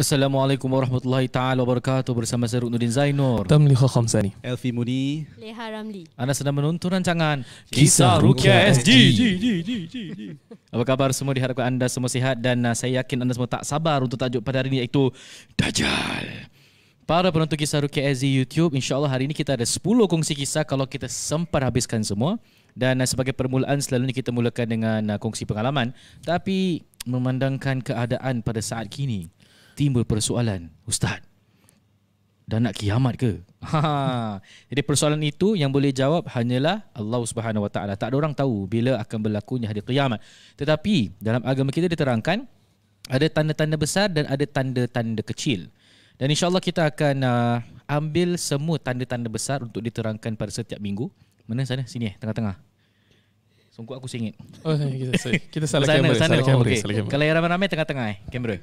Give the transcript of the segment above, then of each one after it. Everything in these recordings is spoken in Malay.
Assalamualaikum warahmatullahi taala wabarakatuh bersama saya Rudin Zainur. Tamli Khamsani. Elfi Mudi, Leha Ramli. Anda sedang menonton rancangan Kisah Rukia SG. Apa khabar semua diharapkan anda semua sihat dan uh, saya yakin anda semua tak sabar untuk tajuk pada hari ini iaitu Dajjal. Para penonton Kisah Rukia SG YouTube, insyaallah hari ini kita ada 10 kongsi kisah kalau kita sempat habiskan semua. Dan uh, sebagai permulaan selalu ni kita mulakan dengan uh, kongsi pengalaman Tapi memandangkan keadaan pada saat kini timbul persoalan ustaz dan nak kiamat ke ha, ha jadi persoalan itu yang boleh jawab hanyalah Allah Subhanahu Wa tak ada orang tahu bila akan berlakunya hari kiamat tetapi dalam agama kita diterangkan ada tanda-tanda besar dan ada tanda-tanda kecil dan insyaallah kita akan uh, ambil semua tanda-tanda besar untuk diterangkan pada setiap minggu mana sana sini eh tengah-tengah Sungguh aku singit. Oh, kita, kita salah kamera. Salah, salah, oh, okay. Kalau yang ramai-ramai tengah-tengah eh, kamera.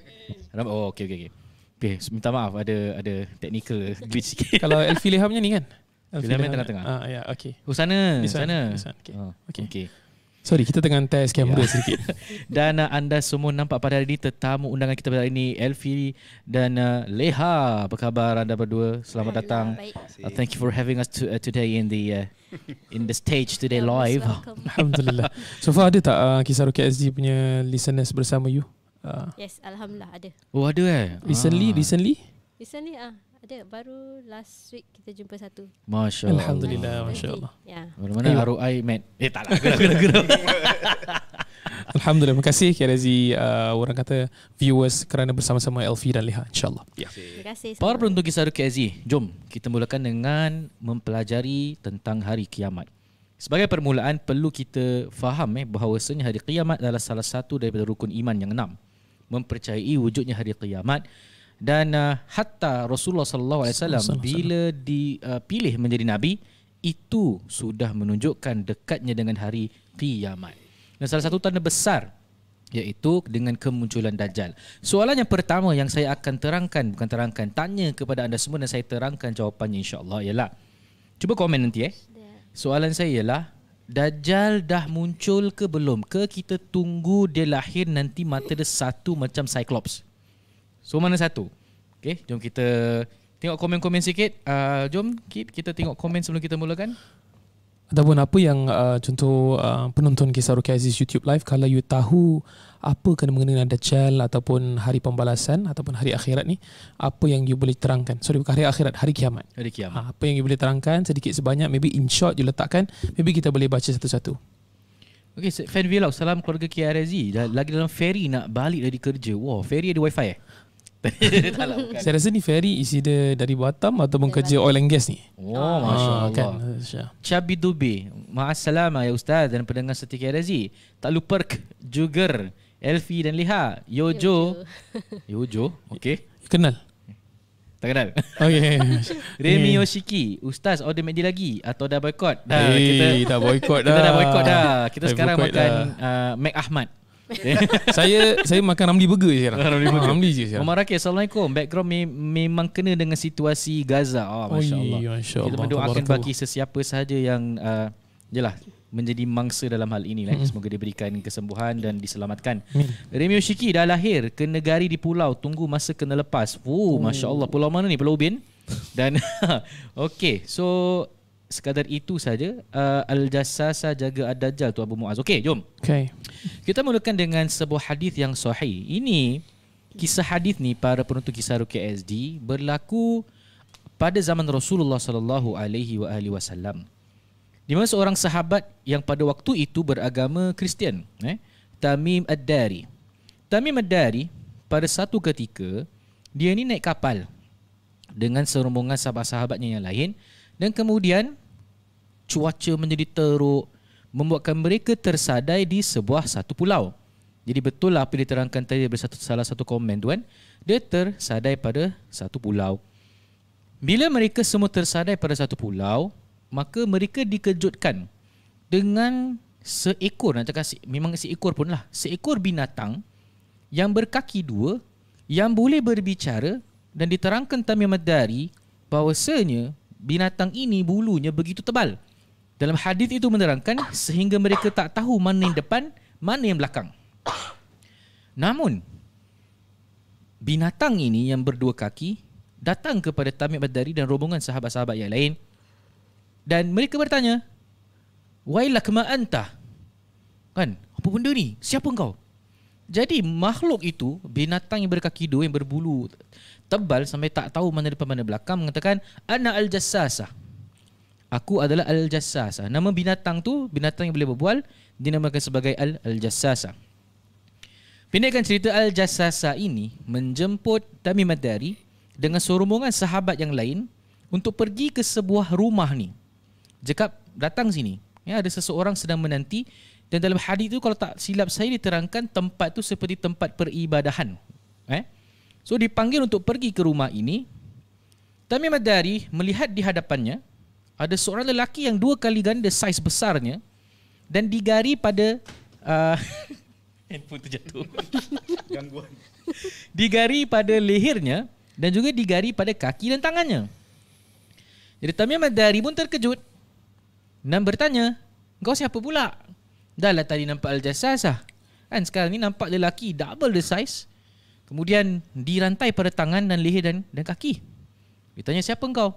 Ramai. Oh, okey okey okey. Okay, minta maaf ada ada technical glitch sikit. Kalau Elfi Lehamnya ni kan? Elfi Leham tengah-tengah. Ah, ya, yeah, okey. Oh, sana, sana. Okey. Okey. okay. Ah, Sorry, kita tengah test kamera yeah. sedikit. dan uh, anda semua nampak pada hari ini tetamu undangan kita pada hari ini, Elfie dan uh, Leha. Apa khabar anda berdua? Selamat Hello, datang. Uh, thank you for having us to, uh, today in the uh, in the stage today live. Alhamdulillah. So far ada tak uh, kisah Rukit SD punya listeners bersama you? Uh. Yes, Alhamdulillah ada. Oh ada eh? Recently, ah. recently? Recently ah. Ada baru last week kita jumpa satu. Masya Allah. Alhamdulillah, masya Allah. Ya. Mana mana baru I met. Eh tak lah. Gerak, gerak, Alhamdulillah, terima kasih Kia Razi uh, Orang kata viewers kerana bersama-sama Elfi dan Leha InsyaAllah yeah. Terima kasih Power peruntung kisah Ruki Razi Jom kita mulakan dengan mempelajari tentang hari kiamat Sebagai permulaan perlu kita faham eh, bahawa bahawasanya hari kiamat adalah salah satu daripada rukun iman yang enam Mempercayai wujudnya hari kiamat dan uh, hatta Rasulullah sallallahu alaihi wasallam bila dipilih uh, menjadi nabi itu sudah menunjukkan dekatnya dengan hari kiamat. Dan salah satu tanda besar iaitu dengan kemunculan dajjal. Soalan yang pertama yang saya akan terangkan bukan terangkan tanya kepada anda semua dan saya terangkan jawapannya insya-Allah ialah cuba komen nanti eh. Soalan saya ialah Dajjal dah muncul ke belum? Ke kita tunggu dia lahir nanti mata dia satu macam Cyclops? So mana satu? Okay, jom kita tengok komen-komen sikit. Uh, jom Kit, kita tengok komen sebelum kita mulakan. Ataupun apa yang uh, contoh uh, penonton Kisah Ruki Aziz YouTube Live, kalau you tahu apa kena mengenai dengan Dajjal ataupun hari pembalasan ataupun hari akhirat ni, apa yang you boleh terangkan? Sorry, bukan hari akhirat, hari kiamat. Hari kiamat. Ha, apa yang you boleh terangkan sedikit sebanyak, maybe in short you letakkan, maybe kita boleh baca satu-satu. Okay, fan vlog, salam keluarga KRZ. Lagi dalam ferry nak balik dari kerja. Wow, ferry ada wifi eh? Lah, Saya rasa ni ferry is either dari Batam atau ataupun kerja oil and gas ni. Oh, Masya Allah. Ah, kan? Chabi Dubi. Maaf ya Ustaz dan pendengar setiap kerazi. Tak lupa perk, juger, Elfi dan Liha. Yojo. Yojo, okay? Kenal. Tak kenal Okay Remy eh. Yoshiki Ustaz order McD lagi Atau dah boycott dah, hey, eh, kita, dah boycott dah Kita dah boycott dah Kita sekarang makan dah. uh, Mac Ahmad Eh, saya saya makan Ramli Burger je sekarang. Ramli Burger. Ramli je sekarang. Omar Rakib, Assalamualaikum. Background me- memang kena dengan situasi Gaza. Oh, Masya Allah. Masya Allah. Kita mendoakan bagi sesiapa sahaja yang uh, ah, jelah menjadi mangsa dalam hal ini. Mm-hmm. Semoga diberikan kesembuhan dan diselamatkan. Remyo Shiki dah lahir ke negari di pulau. Tunggu masa kena lepas. Oh, Masya Allah. Pulau mana ni? Pulau Ubin? Dan okay. So sekadar itu saja uh, al-jassasa jaga ad-dajjal tu Abu Muaz. Okey, jom. Okey. Kita mulakan dengan sebuah hadis yang sahih. Ini kisah hadis ni para penonton kisah Ruki SD berlaku pada zaman Rasulullah sallallahu alaihi wa alihi wasallam. Di mana seorang sahabat yang pada waktu itu beragama Kristian, eh, Tamim Ad-Dari. Tamim Ad-Dari pada satu ketika dia ni naik kapal dengan serombongan sahabat-sahabatnya yang lain dan kemudian cuaca menjadi teruk membuatkan mereka tersadai di sebuah satu pulau. Jadi betul lah apa diterangkan tadi dari satu, salah satu komen tuan. Dia tersadai pada satu pulau. Bila mereka semua tersadai pada satu pulau, maka mereka dikejutkan dengan seekor, nak cakap memang seekor pun lah, seekor binatang yang berkaki dua, yang boleh berbicara dan diterangkan Tamiya Madari bahawasanya binatang ini bulunya begitu tebal. Dalam hadis itu menerangkan sehingga mereka tak tahu mana yang depan, mana yang belakang. Namun binatang ini yang berdua kaki datang kepada Tamim Badari dan rombongan sahabat-sahabat yang lain dan mereka bertanya, wailah kema anta?" Kan? Apa benda ni? Siapa engkau? Jadi makhluk itu, binatang yang berkaki dua yang berbulu tebal sampai tak tahu mana depan mana belakang mengatakan ana al jassasa aku adalah al jassasa nama binatang tu binatang yang boleh berbual dinamakan sebagai al al jassasa pendekkan cerita al jassasa ini menjemput tami madari dengan serombongan sahabat yang lain untuk pergi ke sebuah rumah ni jekap datang sini ya ada seseorang sedang menanti dan dalam hadis tu kalau tak silap saya diterangkan tempat tu seperti tempat peribadahan eh So dipanggil untuk pergi ke rumah ini Tamim Adari melihat di hadapannya Ada seorang lelaki yang dua kali ganda saiz besarnya Dan digari pada uh, Handphone terjatuh Gangguan Digari pada lehernya Dan juga digari pada kaki dan tangannya Jadi Tamim Adari pun terkejut Dan bertanya Kau siapa pula? Dah lah tadi nampak Al-Jasas lah Kan sekarang ni nampak lelaki double the size Kemudian dirantai pada tangan dan leher dan, dan kaki. Dia tanya siapa engkau?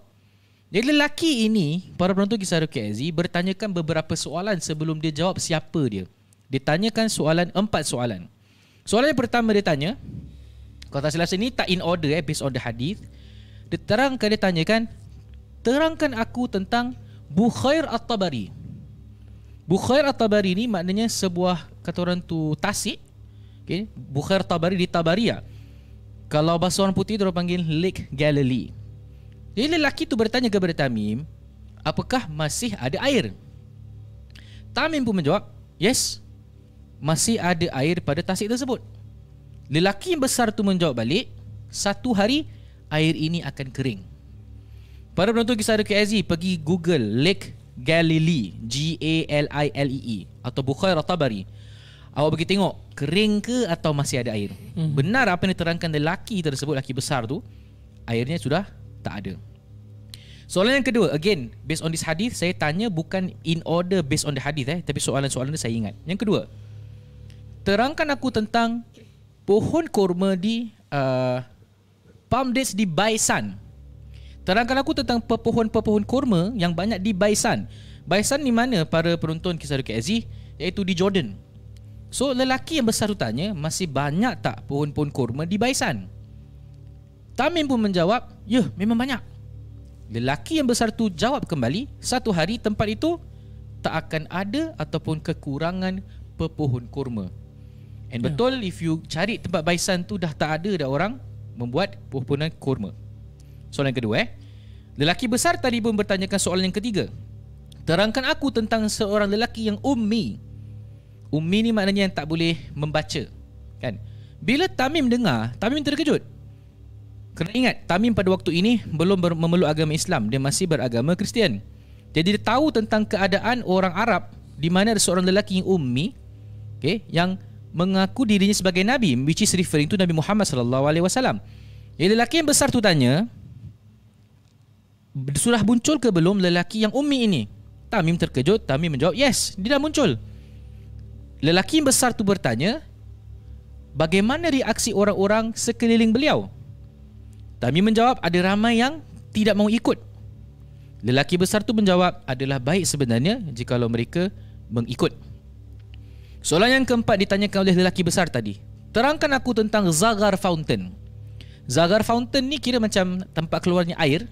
Jadi lelaki ini, para penonton kisah Rukit Aziz bertanyakan beberapa soalan sebelum dia jawab siapa dia. Dia tanyakan soalan, empat soalan. Soalan yang pertama dia tanya, kalau tak silap ini tak in order eh, based on the hadith. Dia terangkan, dia tanyakan, terangkan aku tentang Bukhair At-Tabari. Bukhair At-Tabari ni maknanya sebuah kata orang tu tasik Okay. Bukhair Tabari di Tabaria. Kalau bahasa orang putih itu panggil Lake Galilee. Jadi lelaki itu bertanya kepada Tamim, apakah masih ada air? Tamim pun menjawab, yes, masih ada air pada tasik tersebut. Lelaki yang besar itu menjawab balik, satu hari air ini akan kering. Para penonton kisah Raka Aziz pergi Google Lake Galilee G-A-L-I-L-E-E e, Atau Bukhair Tabari Awak pergi tengok kering ke atau masih ada air. Hmm. Benar apa yang diterangkan lelaki tersebut, lelaki besar tu, airnya sudah tak ada. Soalan yang kedua, again, based on this hadith, saya tanya bukan in order based on the hadith eh, tapi soalan-soalan ni saya ingat. Yang kedua, terangkan aku tentang pohon kurma di uh, palm dates di Baisan. Terangkan aku tentang pepohon-pepohon kurma yang banyak di Baisan. Baisan ni mana para penonton kisah Dukat Aziz? Iaitu di Jordan. So lelaki yang besar tu tanya Masih banyak tak pohon-pohon kurma di Baisan? Tamim pun menjawab Ya yeah, memang banyak Lelaki yang besar tu jawab kembali Satu hari tempat itu Tak akan ada ataupun kekurangan pepohon kurma And yeah. betul if you cari tempat Baisan tu Dah tak ada dah orang Membuat pohon-pohonan kurma Soalan kedua eh Lelaki besar tadi pun bertanyakan soalan yang ketiga Terangkan aku tentang seorang lelaki yang ummi Ummi ni maknanya yang tak boleh membaca kan bila Tamim dengar Tamim terkejut kena ingat Tamim pada waktu ini belum ber- memeluk agama Islam dia masih beragama Kristian jadi dia tahu tentang keadaan orang Arab di mana ada seorang lelaki yang ummi okay? yang mengaku dirinya sebagai nabi which is referring to Nabi Muhammad sallallahu alaihi wasallam lelaki yang besar tu tanya sudah muncul ke belum lelaki yang ummi ini Tamim terkejut Tamim menjawab yes dia dah muncul Lelaki besar tu bertanya Bagaimana reaksi orang-orang sekeliling beliau? Tami menjawab ada ramai yang tidak mau ikut Lelaki besar tu menjawab adalah baik sebenarnya jika mereka mengikut Soalan yang keempat ditanyakan oleh lelaki besar tadi Terangkan aku tentang Zagar Fountain Zagar Fountain ni kira macam tempat keluarnya air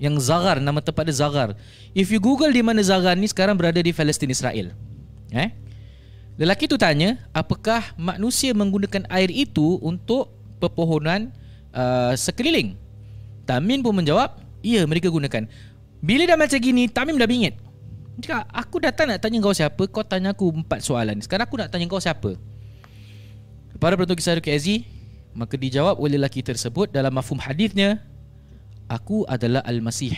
Yang Zagar, nama tempat dia Zagar If you google di mana Zagar ni sekarang berada di Palestin Israel Eh? Lelaki tu tanya, apakah manusia menggunakan air itu untuk pepohonan uh, sekeliling? Tamin pun menjawab, ya mereka gunakan. Bila dah macam gini, Tamin dah bingit. Cakap, aku datang nak tanya kau siapa, kau tanya aku empat soalan. Sekarang aku nak tanya kau siapa. Para penonton kisah Ruki azi maka dijawab oleh lelaki tersebut dalam mafum hadisnya, aku adalah Al-Masih.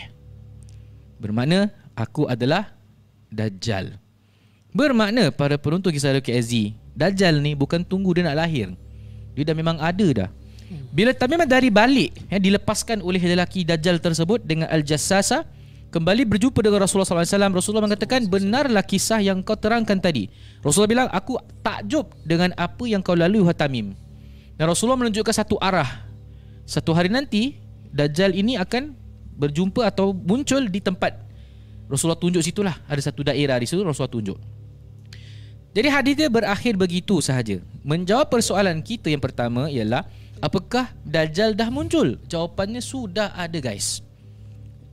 Bermakna, aku adalah Dajjal. Bermakna para penonton kisah Dr. Azzy Dajjal ni bukan tunggu dia nak lahir Dia dah memang ada dah hmm. Bila tapi memang dari balik ya, Dilepaskan oleh lelaki Dajjal tersebut Dengan Al-Jassasa Kembali berjumpa dengan Rasulullah SAW Rasulullah mengatakan Benarlah kisah yang kau terangkan tadi Rasulullah bilang Aku takjub dengan apa yang kau lalui Hatamim Dan Rasulullah menunjukkan satu arah Satu hari nanti Dajjal ini akan berjumpa atau muncul di tempat Rasulullah tunjuk situlah Ada satu daerah di situ Rasulullah tunjuk jadi hadis dia berakhir begitu sahaja. Menjawab persoalan kita yang pertama ialah apakah dajjal dah muncul? Jawapannya sudah ada guys.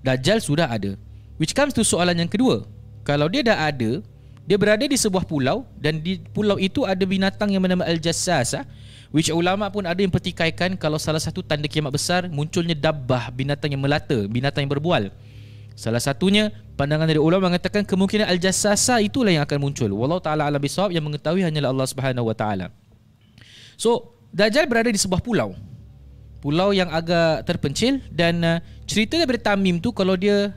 Dajjal sudah ada. Which comes to soalan yang kedua. Kalau dia dah ada, dia berada di sebuah pulau dan di pulau itu ada binatang yang bernama Al-Jassas ah. Which ulama pun ada yang pertikaikan kalau salah satu tanda kiamat besar munculnya dabbah binatang yang melata, binatang yang berbual. Salah satunya pandangan dari ulama mengatakan kemungkinan al jassasa itulah yang akan muncul. Wallahu taala alam bisawab yang mengetahui hanyalah Allah Subhanahu wa taala. So, Dajjal berada di sebuah pulau. Pulau yang agak terpencil dan uh, cerita daripada Tamim tu kalau dia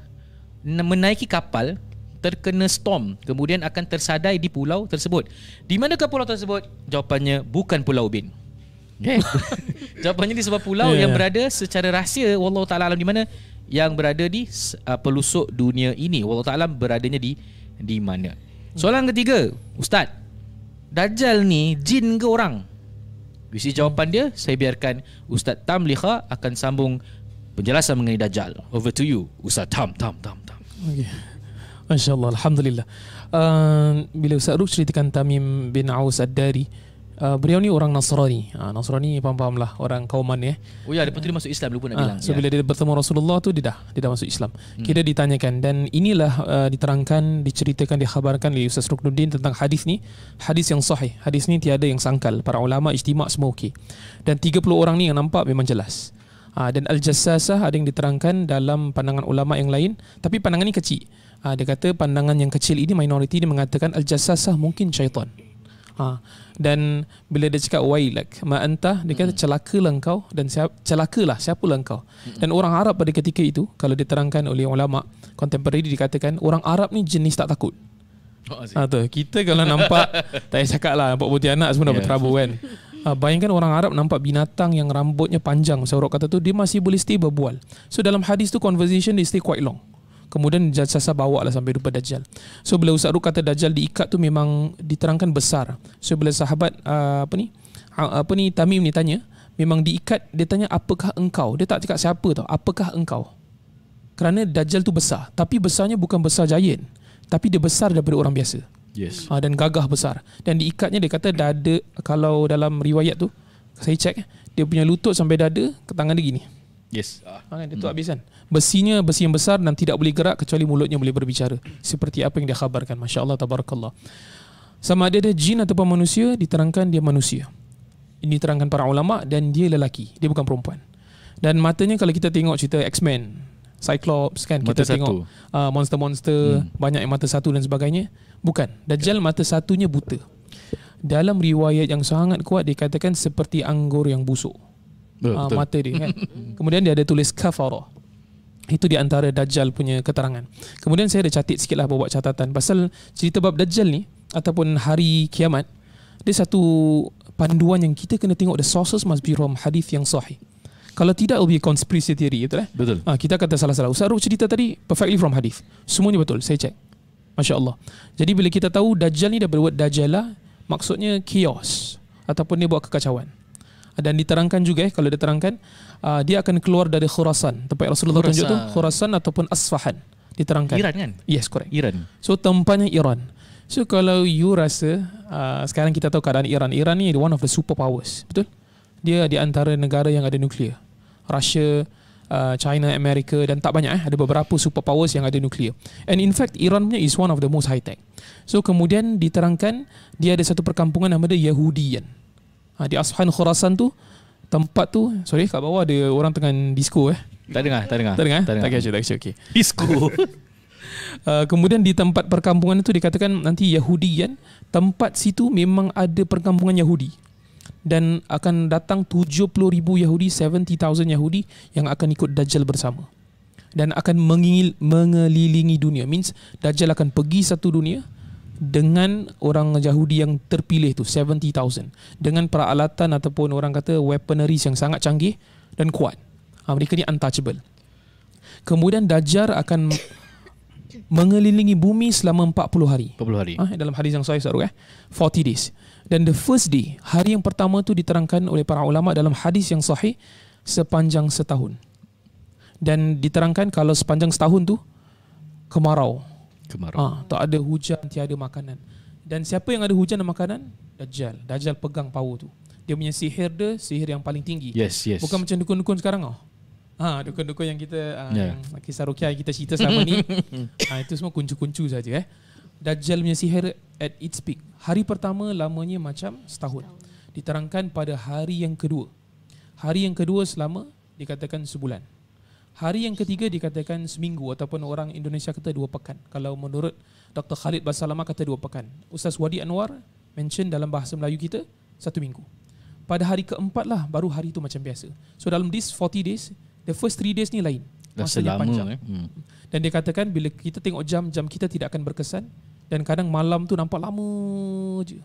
menaiki kapal terkena storm kemudian akan tersadai di pulau tersebut. Di manakah pulau tersebut? Jawapannya bukan Pulau Bin. Okay. Eh. Jawapannya di sebuah pulau yeah. yang ya. berada secara rahsia wallahu taala alam di mana yang berada di uh, pelusuk dunia ini Allah Ta'ala beradanya di di mana Soalan ketiga Ustaz Dajjal ni jin ke orang? Bisi jawapan dia Saya biarkan Ustaz Tam Likha akan sambung penjelasan mengenai Dajjal Over to you Ustaz Tam Tam Tam Tam okay. Masya Allah Alhamdulillah uh, Bila Ustaz Ruk ceritakan Tamim bin Aus Ad-Dari Uh, beliau ni orang Nasrani. Ha, Nasrani paham-paham lah orang kauman ya. Oh ya, lepas tu dia masuk Islam lupa nak ha, bilang. So ya. bila dia bertemu Rasulullah tu dia dah, dia dah masuk Islam. Hmm. Kita ditanyakan dan inilah uh, diterangkan, diceritakan, dikhabarkan oleh Ustaz Ruknuddin tentang hadis ni. Hadis yang sahih. Hadis ni tiada yang sangkal. Para ulama ijtima' semua okey. Dan 30 orang ni yang nampak memang jelas. Ha, dan Al-Jassasah ada yang diterangkan dalam pandangan ulama yang lain. Tapi pandangan ni kecil. Ha, dia kata pandangan yang kecil ini minoriti dia mengatakan Al-Jassasah mungkin syaitan. Ha. Dan bila dia cakap wailak ma anta dia kata hmm. celakalah engkau dan siap celakalah siapalah engkau. Hmm. Dan orang Arab pada ketika itu kalau diterangkan oleh ulama contemporary dikatakan orang Arab ni jenis tak takut. Oh, ha, tu. Kita kalau nampak Tak payah cakap lah Nampak putih anak semua dah yeah. berterabur kan ha, Bayangkan orang Arab nampak binatang yang rambutnya panjang Seorang kata tu Dia masih boleh stay berbual So dalam hadis tu conversation dia stay quite long Kemudian jasasa bawa lah sampai rupa Dajjal. So bila Ustaz Ruk kata Dajjal diikat tu memang diterangkan besar. So bila sahabat uh, apa ni? Uh, apa ni Tamim ni tanya, memang diikat dia tanya apakah engkau? Dia tak cakap siapa tau. Apakah engkau? Kerana Dajjal tu besar, tapi besarnya bukan besar giant, tapi dia besar daripada orang biasa. Yes. Uh, dan gagah besar. Dan diikatnya dia kata dada kalau dalam riwayat tu saya cek dia punya lutut sampai dada ke tangan dia gini. Yes. Ah. Uh, kan dia tu hmm. habis kan besinya besi yang besar dan tidak boleh gerak kecuali mulutnya boleh berbicara seperti apa yang dia khabarkan masya-Allah tabarakallah sama ada dia jin ataupun manusia diterangkan dia manusia ini terangkan para ulama dan dia lelaki dia bukan perempuan dan matanya kalau kita tengok cerita X-Men Cyclops kan mata kita satu. tengok uh, ah, monster-monster hmm. banyak yang mata satu dan sebagainya bukan dajjal okay. Ya. mata satunya buta dalam riwayat yang sangat kuat dikatakan seperti anggur yang busuk Uh, mata dia kan. Kemudian dia ada tulis kafarah. Itu di antara Dajjal punya keterangan. Kemudian saya ada catit sikit lah buat catatan. Pasal cerita bab Dajjal ni, ataupun hari kiamat, dia satu panduan yang kita kena tengok. The sources must be from hadith yang sahih. Kalau tidak, it will be a conspiracy theory. Betul. Eh? betul. Ha, kita kata salah-salah. Ustaz Ruh cerita tadi, perfectly from hadith. Semuanya betul. Saya cek. Masya Allah. Jadi bila kita tahu Dajjal ni dah berbuat Dajjala, maksudnya chaos. Ataupun dia buat kekacauan. Dan diterangkan juga, eh, kalau diterangkan, uh, dia akan keluar dari Khurasan tempat Rasulullah Khurasa. tunjuk tu Khurasan ataupun Asfahan diterangkan Iran kan yes correct Iran so tempatnya Iran so kalau you rasa uh, sekarang kita tahu keadaan Iran Iran ni one of the superpowers betul dia di antara negara yang ada nuklear Russia uh, China Amerika dan tak banyak eh ada beberapa superpowers yang ada nuklear and in fact Iran punya is one of the most high tech so kemudian diterangkan dia ada satu perkampungan nama dia Yahudian di Asfahan Khurasan tu tempat tu sorry kat bawah ada orang tengah disco eh tak dengar tak dengar tak dengar eh? tak kisah tak kisah okey disco Uh, kemudian di tempat perkampungan itu dikatakan nanti Yahudi kan tempat situ memang ada perkampungan Yahudi dan akan datang ribu Yahudi 70,000 Yahudi yang akan ikut Dajjal bersama dan akan mengil, mengelilingi dunia means Dajjal akan pergi satu dunia dengan orang Yahudi yang terpilih tu 70,000 dengan peralatan ataupun orang kata weaponry yang sangat canggih dan kuat. Ha, mereka ni untouchable. Kemudian Dajjal akan mengelilingi bumi selama 40 hari. 40 hari. Ha, dalam hadis yang sahih Saruk eh. 40 days. Dan the first day, hari yang pertama tu diterangkan oleh para ulama dalam hadis yang sahih sepanjang setahun. Dan diterangkan kalau sepanjang setahun tu kemarau kemarau. Ha, tak ada hujan, tiada makanan. Dan siapa yang ada hujan dan makanan? Dajjal. Dajjal pegang power tu. Dia punya sihir dia, sihir yang paling tinggi. Yes, yes. Bukan macam dukun-dukun sekarang oh. Ha, dukun-dukun yang kita uh, ah, yeah. yang kisah rukia yang kita cerita selama ni. Ha, itu semua kuncu-kuncu saja eh. Dajjal punya sihir at its peak. Hari pertama lamanya macam setahun. Diterangkan pada hari yang kedua. Hari yang kedua selama dikatakan sebulan. Hari yang ketiga dikatakan seminggu ataupun orang Indonesia kata dua pekan. Kalau menurut Dr. Khalid Basalamah kata dua pekan. Ustaz Wadi Anwar mention dalam bahasa Melayu kita satu minggu. Pada hari keempat lah baru hari itu macam biasa. So dalam this 40 days, the first three days ni lain. Masa dia panjang. Eh? Hmm. hmm. Dan dia katakan bila kita tengok jam, jam kita tidak akan berkesan. Dan kadang malam tu nampak lama je.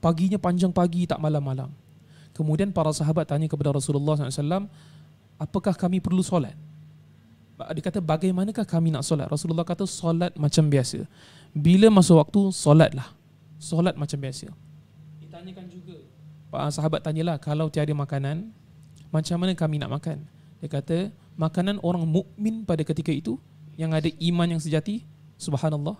Paginya panjang pagi, tak malam-malam. Kemudian para sahabat tanya kepada Rasulullah SAW, apakah kami perlu solat? dia kata bagaimanakah kami nak solat? Rasulullah kata solat macam biasa. Bila masuk waktu solatlah. Solat macam biasa. Ditanyakan juga Pak sahabat tanyalah kalau tiada makanan macam mana kami nak makan? Dia kata makanan orang mukmin pada ketika itu yang ada iman yang sejati subhanallah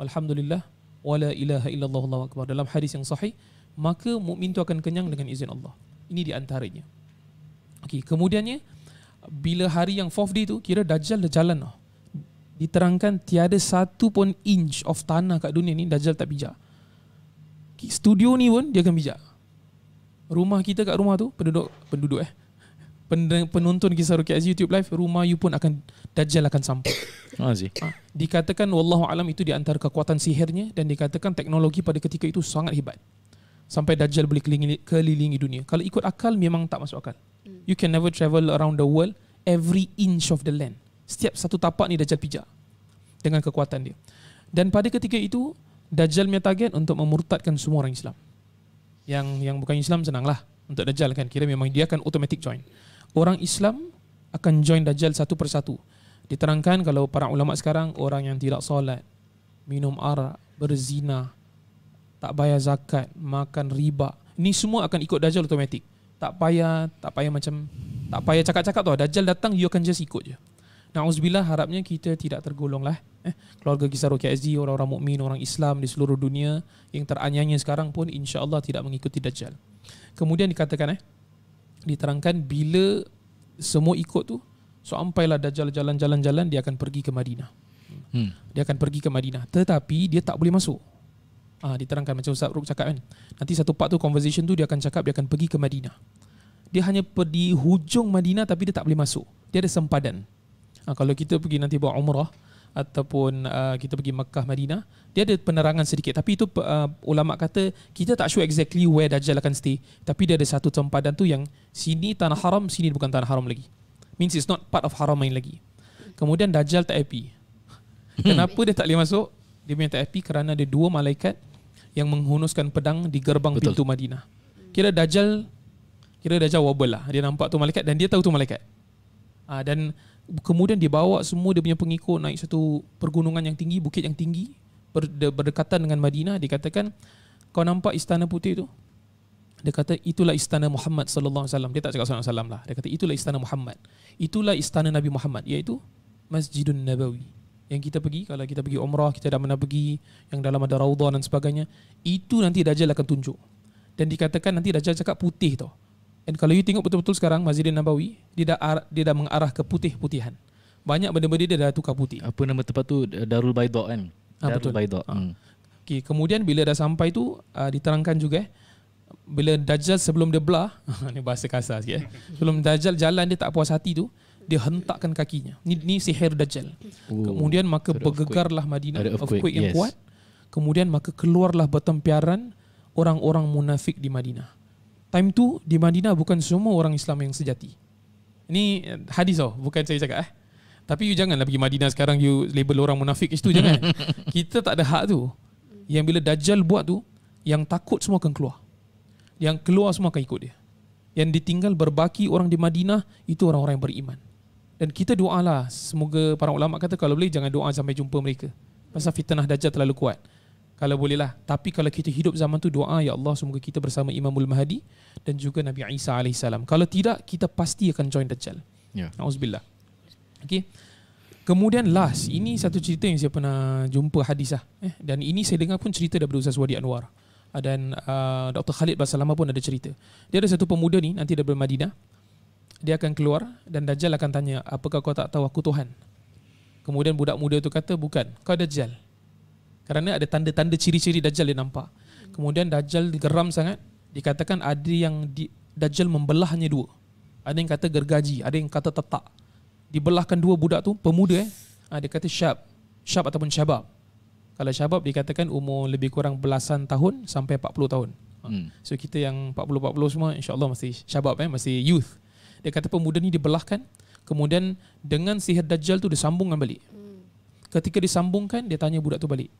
alhamdulillah wala ilaha illallah wallahu akbar dalam hadis yang sahih maka mukmin itu akan kenyang dengan izin Allah. Ini di antaranya. Okey, kemudiannya bila hari yang fourth day tu kira dajjal dah jalan lah. Diterangkan tiada satu pun inch of tanah kat dunia ni dajjal tak pijak. Studio ni pun dia akan pijak. Rumah kita kat rumah tu penduduk penduduk eh penonton kisah Rukiah Aziz YouTube Live, rumah you pun akan Dajjal akan sampai. Ah, Aziz. Ha, dikatakan Wallahu alam itu di antara kekuatan sihirnya dan dikatakan teknologi pada ketika itu sangat hebat. Sampai Dajjal boleh kelilingi, kelilingi dunia. Kalau ikut akal memang tak masuk akal. Hmm. You can never travel around the world every inch of the land. Setiap satu tapak ni Dajjal pijak dengan kekuatan dia. Dan pada ketika itu Dajjal punya target untuk memurtadkan semua orang Islam. Yang yang bukan Islam senanglah untuk Dajjal kan kira memang dia akan automatic join. Orang Islam akan join Dajjal satu persatu. Diterangkan kalau para ulama sekarang orang yang tidak solat, minum arak, berzina, tak bayar zakat, makan riba, ni semua akan ikut Dajjal automatic tak payah tak payah macam tak payah cakap-cakap tu dajjal datang you akan just ikut je Nauzubillah harapnya kita tidak tergolong lah eh, keluarga kisah Rukia SD orang-orang mukmin orang Islam di seluruh dunia yang teranyanya sekarang pun insya Allah tidak mengikuti dajjal kemudian dikatakan eh diterangkan bila semua ikut tu so ampailah dajjal jalan-jalan-jalan dia akan pergi ke Madinah hmm. dia akan pergi ke Madinah tetapi dia tak boleh masuk Uh, diterangkan macam Ustaz Ruk cakap kan. Nanti satu part tu conversation tu dia akan cakap dia akan pergi ke Madinah. Dia hanya pergi hujung Madinah tapi dia tak boleh masuk. Dia ada sempadan. Uh, kalau kita pergi nanti buat umrah ataupun uh, kita pergi Mekah Madinah, dia ada penerangan sedikit tapi itu uh, ulama kata kita tak sure exactly where Dajjal akan stay, tapi dia ada satu sempadan tu yang sini tanah haram, sini bukan tanah haram lagi. Means it's not part of haram main lagi. Kemudian Dajjal tak happy. Kenapa dia tak boleh masuk? Dia punya tak happy kerana ada dua malaikat yang menghunuskan pedang di gerbang Betul. pintu Madinah. Kira Dajjal kira Dajjal wobble lah. Dia nampak tu malaikat dan dia tahu tu malaikat. Ha, dan kemudian dia bawa semua dia punya pengikut naik satu pergunungan yang tinggi, bukit yang tinggi berdekatan dengan Madinah Dia katakan, kau nampak istana putih tu? Dia kata itulah istana Muhammad sallallahu alaihi wasallam. Dia tak cakap sallallahu alaihi wasallam lah. Dia kata itulah istana Muhammad. Itulah istana Nabi Muhammad iaitu Masjidun Nabawi yang kita pergi kalau kita pergi umrah kita dah pernah pergi yang dalam ada raudhah dan sebagainya itu nanti dajjal akan tunjuk dan dikatakan nanti dajjal cakap putih tu and kalau you tengok betul-betul sekarang Masjid Nabawi dia dah dia dah mengarah ke putih-putihan banyak benda-benda dia dah tukar putih apa nama tempat tu Darul Baida kan ha, Darul betul. Baida ah. ha. hmm. kemudian bila dah sampai tu uh, diterangkan juga eh, bila dajjal sebelum dia belah ni bahasa kasar sikit eh, sebelum dajjal jalan dia tak puas hati tu dia hentakkan kakinya. Ini, ini sihir dajjal. Ooh, Kemudian maka bergegarlah Madinah earthquake, earthquake yang yes. kuat. Kemudian maka keluarlah bertempiaran orang-orang munafik di Madinah. Time tu di Madinah bukan semua orang Islam yang sejati. Ini eh, hadis oh, bukan saya cakap eh. Tapi you janganlah pergi Madinah sekarang you label orang munafik itu jangan. Kita tak ada hak tu. Yang bila dajjal buat tu, yang takut semua akan keluar. Yang keluar semua akan ikut dia. Yang ditinggal berbaki orang di Madinah itu orang-orang yang beriman dan kita doa lah semoga para ulama kata kalau boleh jangan doa sampai jumpa mereka pasal fitnah dajjal terlalu kuat kalau boleh lah tapi kalau kita hidup zaman tu doa ya Allah semoga kita bersama Imamul Mahdi dan juga Nabi Isa alaihi kalau tidak kita pasti akan join dajjal ya yeah. auzubillah kemudian last ini satu cerita yang saya pernah jumpa hadis lah. eh dan ini saya dengar pun cerita daripada Ustaz Wadi Anwar ah, dan uh, ah, Dr Khalid Basalamah pun ada cerita dia ada satu pemuda ni nanti daripada Madinah dia akan keluar dan Dajjal akan tanya, apakah kau tak tahu aku Tuhan? Kemudian budak muda itu kata, bukan, kau Dajjal. Kerana ada tanda-tanda ciri-ciri Dajjal dia nampak. Kemudian Dajjal geram sangat, dikatakan ada yang di, Dajjal membelah hanya dua. Ada yang kata gergaji, ada yang kata tetak. Dibelahkan dua budak tu pemuda eh. Ha, dia kata syab, syab ataupun syabab. Kalau syabab dikatakan umur lebih kurang belasan tahun sampai 40 tahun. Hmm. So kita yang 40-40 semua insyaAllah masih syabab eh, masih youth. Dia kata pemuda ni dibelahkan Kemudian dengan sihir Dajjal tu disambungkan balik hmm. Ketika disambungkan dia tanya budak tu balik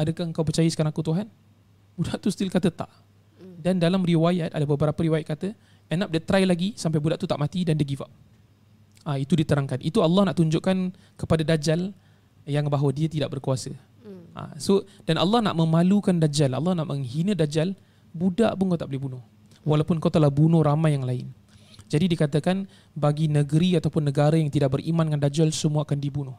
Adakah engkau percaya sekarang aku Tuhan? Budak tu still kata tak hmm. Dan dalam riwayat ada beberapa riwayat kata End up dia try lagi sampai budak tu tak mati dan dia give up ha, Itu diterangkan Itu Allah nak tunjukkan kepada Dajjal Yang bahawa dia tidak berkuasa ha, so, Dan Allah nak memalukan Dajjal Allah nak menghina Dajjal Budak pun kau tak boleh bunuh Walaupun kau telah bunuh ramai yang lain jadi dikatakan bagi negeri ataupun negara yang tidak beriman dengan Dajjal semua akan dibunuh.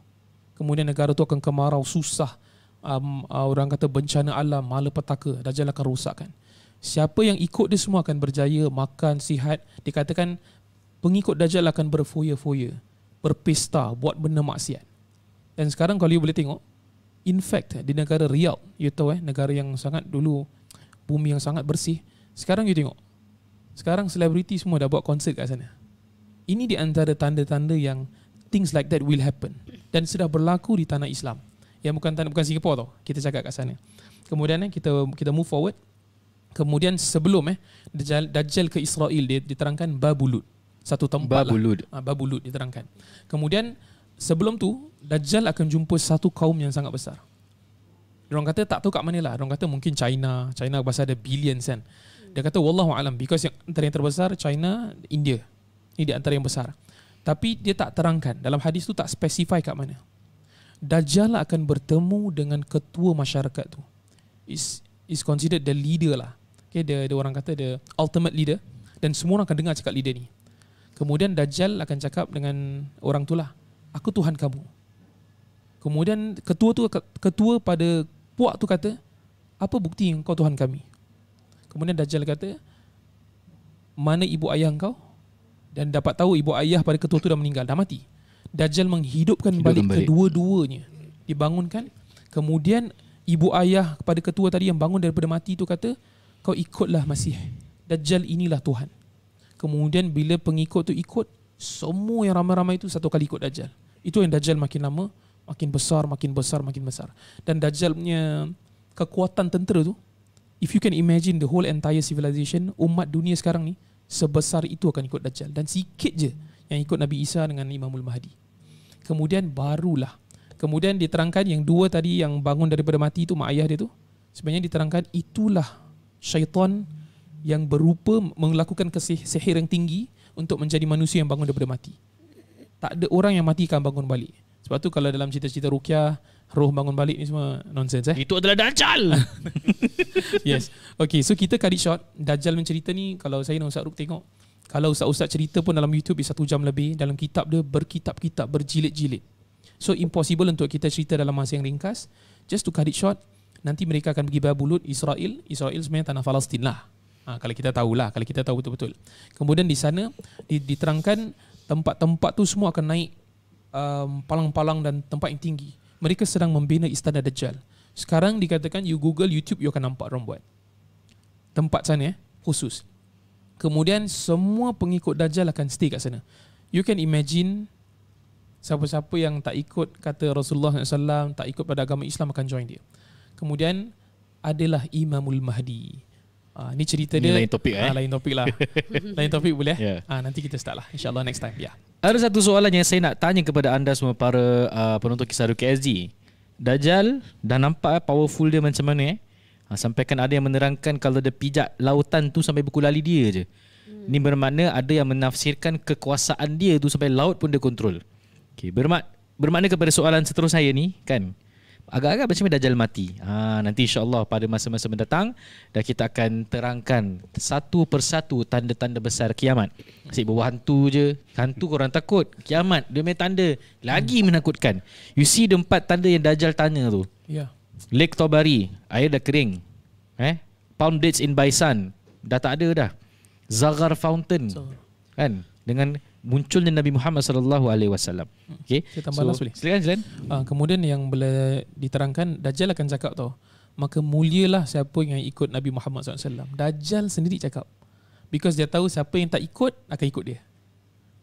Kemudian negara itu akan kemarau susah. Um, uh, orang kata bencana alam, malapetaka, Dajjal akan rosakkan. Siapa yang ikut dia semua akan berjaya, makan, sihat. Dikatakan pengikut Dajjal akan berfoya-foya, berpesta, buat benda maksiat. Dan sekarang kalau you boleh tengok, in fact eh, di negara Riyadh, you tahu eh, negara yang sangat dulu, bumi yang sangat bersih. Sekarang you tengok, sekarang selebriti semua dah buat konsert kat sana. Ini di antara tanda-tanda yang things like that will happen dan sudah berlaku di tanah Islam. Yang bukan tanah bukan Singapura tau. Kita cakap kat sana. Kemudian eh, kita kita move forward. Kemudian sebelum eh Dajjal, Dajjal ke Israel dia diterangkan Babulud. Satu tempat Babulud. Lah. Ha, ah, Babulud diterangkan. Kemudian sebelum tu Dajjal akan jumpa satu kaum yang sangat besar. Diorang kata tak tahu kat mana lah. Diorang kata mungkin China. China bahasa ada billions kan dia kata wallahu alam because yang antara yang terbesar China, India. Ini dia antara yang besar. Tapi dia tak terangkan dalam hadis tu tak specify kat mana. Dajjal akan bertemu dengan ketua masyarakat tu. Is is considered the leader lah. Okay, dia, dia orang kata the ultimate leader dan semua orang akan dengar cakap leader ni. Kemudian Dajjal akan cakap dengan orang tu lah. Aku Tuhan kamu. Kemudian ketua tu ketua pada puak tu kata, apa bukti yang kau Tuhan kami? Kemudian Dajjal kata, mana ibu ayah kau? Dan dapat tahu ibu ayah pada ketua tu dah meninggal, dah mati. Dajjal menghidupkan Hidupkan balik, balik. kedua-duanya. Dibangunkan. Kemudian ibu ayah kepada ketua tadi yang bangun daripada mati itu kata, kau ikutlah Masih. Dajjal inilah Tuhan. Kemudian bila pengikut tu ikut, semua yang ramai-ramai itu satu kali ikut Dajjal. Itu yang Dajjal makin lama, makin besar, makin besar, makin besar. Dan Dajjal punya kekuatan tentera tu, if you can imagine the whole entire civilization umat dunia sekarang ni sebesar itu akan ikut dajjal dan sikit je yang ikut Nabi Isa dengan Imamul Mahdi. Kemudian barulah kemudian diterangkan yang dua tadi yang bangun daripada mati itu mak ayah dia tu sebenarnya diterangkan itulah syaitan yang berupa melakukan kesihir yang tinggi untuk menjadi manusia yang bangun daripada mati. Tak ada orang yang mati akan bangun balik. Sebab tu kalau dalam cerita-cerita rukyah roh bangun balik ni semua nonsense eh. Itu adalah dajal. yes. Okay, so kita cut it short. Dajal mencerita ni kalau saya nak usah Ruk tengok kalau usah usah cerita pun dalam YouTube dia satu jam lebih. Dalam kitab dia berkitab-kitab, berjilid-jilid. So impossible untuk kita cerita dalam masa yang ringkas. Just to cut it short, nanti mereka akan pergi babulut Israel. Israel sebenarnya tanah Palestin lah. Ha, kalau kita tahu lah. kalau kita tahu betul-betul. Kemudian di sana diterangkan tempat-tempat tu semua akan naik um, palang-palang dan tempat yang tinggi mereka sedang membina istana Dajjal. Sekarang dikatakan you Google YouTube you akan nampak orang buat. Tempat sana eh, khusus. Kemudian semua pengikut Dajjal akan stay kat sana. You can imagine siapa-siapa yang tak ikut kata Rasulullah SAW, tak ikut pada agama Islam akan join dia. Kemudian adalah Imamul Mahdi. Uh, ni cerita ni dia. lain topik ah, eh. Uh, lain topik lah. lain topik boleh. Eh? Yeah. Uh, nanti kita start lah. InsyaAllah next time. Yeah. Ada satu soalan yang saya nak tanya kepada anda semua para uh, penonton kisah Ruki KSG. Dajal dah nampak eh, powerful dia macam mana eh. Ha, sampaikan ada yang menerangkan kalau dia pijak lautan tu sampai buku berkulali dia je. Hmm. Ni bermakna ada yang menafsirkan kekuasaan dia tu sampai laut pun dia kontrol. Okay, bermak bermakna kepada soalan seterusnya saya ni kan agak-agak macam ini dajjal mati. Ha nanti insya-Allah pada masa-masa mendatang dah kita akan terangkan satu persatu tanda-tanda besar kiamat. Asyik bawa hantu je. Hantu korang takut. Kiamat dia punya tanda lagi menakutkan. You see the empat tanda yang dajjal tanya tu. Yeah. Lake Tobari, air dah kering. Eh? Palm Dates in Baisan dah tak ada dah. Zagar Fountain. So. Kan? dengan munculnya Nabi Muhammad sallallahu alaihi wasallam. Hmm. Okey. Saya tambah so, boleh. Silakan Jalan. Uh, ah, kemudian yang bila diterangkan Dajjal akan cakap tau. Maka mulialah siapa yang ikut Nabi Muhammad SAW Dajjal sendiri cakap Because dia tahu siapa yang tak ikut Akan ikut dia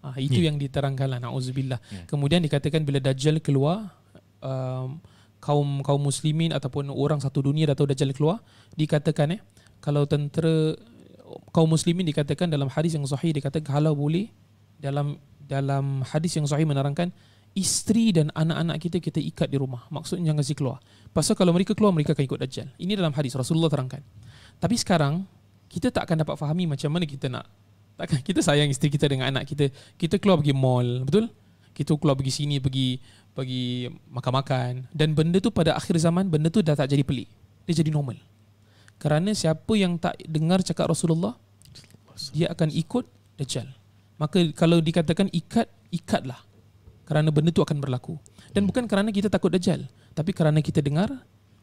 Ah, itu yeah. yang diterangkan lah yeah. Ya. Kemudian dikatakan bila Dajjal keluar um, kaum kaum muslimin ataupun orang satu dunia dah tahu Dajjal keluar dikatakan eh kalau tentera kaum muslimin dikatakan dalam hadis yang sahih dikatakan kalau boleh dalam dalam hadis yang sahih menerangkan isteri dan anak-anak kita kita ikat di rumah. Maksudnya jangan si keluar. Pasal kalau mereka keluar mereka akan ikut dajjal. Ini dalam hadis Rasulullah terangkan. Tapi sekarang kita tak akan dapat fahami macam mana kita nak takkan kita sayang isteri kita dengan anak kita. Kita keluar pergi mall, betul? Kita keluar pergi sini pergi pergi makan-makan dan benda tu pada akhir zaman benda tu dah tak jadi pelik. Dia jadi normal. Kerana siapa yang tak dengar cakap Rasulullah Dia akan ikut Dajjal Maka kalau dikatakan ikat Ikatlah Kerana benda itu akan berlaku Dan bukan kerana kita takut Dajjal Tapi kerana kita dengar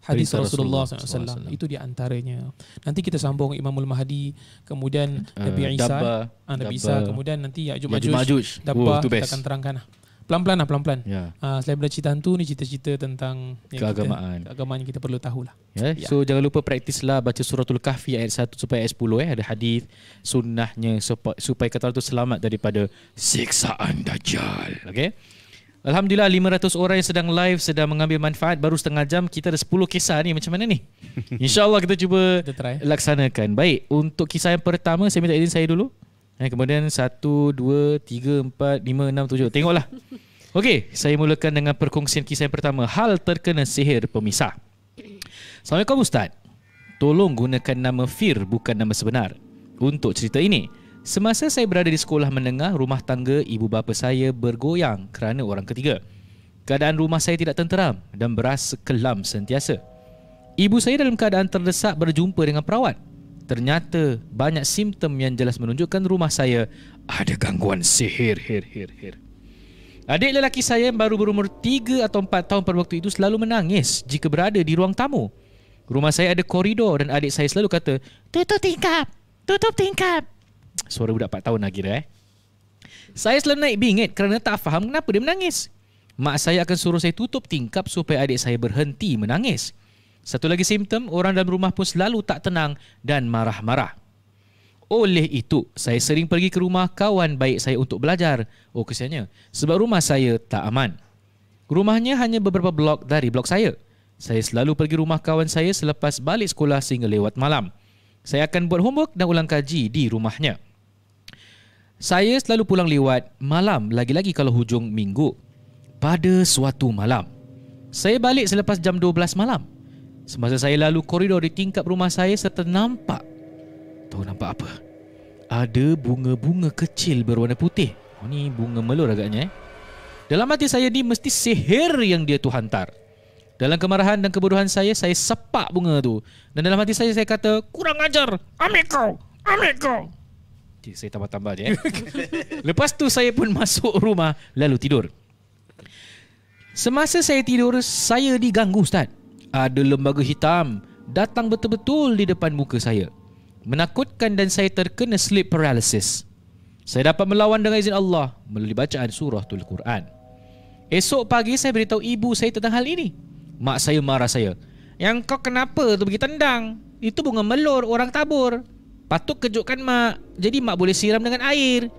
Hadis Rasulullah, Rasulullah SAW. SAW Itu di antaranya Nanti kita sambung Imamul Mahdi Kemudian uh, Nabi Isa Dabba, ah, Nabi Isa Kemudian nanti Ya'jub Majuj Dabba oh, Kita akan terangkan lah. Pelan-pelan lah pelan-pelan yeah. Ya. uh, Selain cerita hantu ni cerita-cerita tentang Keagamaan kita, Keagamaan yang kita perlu tahulah yeah. Yeah. So jangan lupa praktis lah baca suratul kahfi ayat 1 supaya ayat 10 eh. Ada hadis sunnahnya supaya, supaya kata tu selamat daripada siksaan dajjal okay? Alhamdulillah 500 orang yang sedang live sedang mengambil manfaat baru setengah jam kita ada 10 kisah ni macam mana ni? Insyaallah kita cuba kita laksanakan. Baik, untuk kisah yang pertama saya minta izin saya dulu. Eh, kemudian 1, 2, 3, 4, 5, 6, Tengoklah. Okey, saya mulakan dengan perkongsian kisah yang pertama. Hal terkena sihir pemisah. Assalamualaikum Ustaz. Tolong gunakan nama Fir bukan nama sebenar. Untuk cerita ini, semasa saya berada di sekolah menengah, rumah tangga ibu bapa saya bergoyang kerana orang ketiga. Keadaan rumah saya tidak tenteram dan beras kelam sentiasa. Ibu saya dalam keadaan terdesak berjumpa dengan perawat ternyata banyak simptom yang jelas menunjukkan rumah saya ada gangguan sihir. Hir, hir, hir. Adik lelaki saya yang baru berumur 3 atau 4 tahun pada waktu itu selalu menangis jika berada di ruang tamu. Rumah saya ada koridor dan adik saya selalu kata, Tutup tingkap! Tutup tingkap! Suara budak 4 tahun lagi dah eh. Saya selalu naik bingit kerana tak faham kenapa dia menangis. Mak saya akan suruh saya tutup tingkap supaya adik saya berhenti menangis. Satu lagi simptom, orang dalam rumah pun selalu tak tenang dan marah-marah. Oleh itu, saya sering pergi ke rumah kawan baik saya untuk belajar. Oh, kesiannya. Sebab rumah saya tak aman. Rumahnya hanya beberapa blok dari blok saya. Saya selalu pergi rumah kawan saya selepas balik sekolah sehingga lewat malam. Saya akan buat homework dan ulang kaji di rumahnya. Saya selalu pulang lewat malam lagi-lagi kalau hujung minggu. Pada suatu malam, saya balik selepas jam 12 malam. Semasa saya lalu koridor di tingkap rumah saya serta nampak Tahu nampak apa? Ada bunga-bunga kecil berwarna putih Oh ni bunga melur agaknya eh Dalam hati saya ni mesti sihir yang dia tu hantar Dalam kemarahan dan kebodohan saya Saya sepak bunga tu Dan dalam hati saya saya kata Kurang ajar Ambil kau Ambil kau Jadi, Saya tambah-tambah je eh Lepas tu saya pun masuk rumah Lalu tidur Semasa saya tidur Saya diganggu Ustaz ada lembaga hitam datang betul-betul di depan muka saya. Menakutkan dan saya terkena sleep paralysis. Saya dapat melawan dengan izin Allah melalui bacaan surah tul Quran. Esok pagi saya beritahu ibu saya tentang hal ini. Mak saya marah saya. Yang kau kenapa tu pergi tendang? Itu bunga melur orang tabur. Patut kejutkan mak. Jadi mak boleh siram dengan air.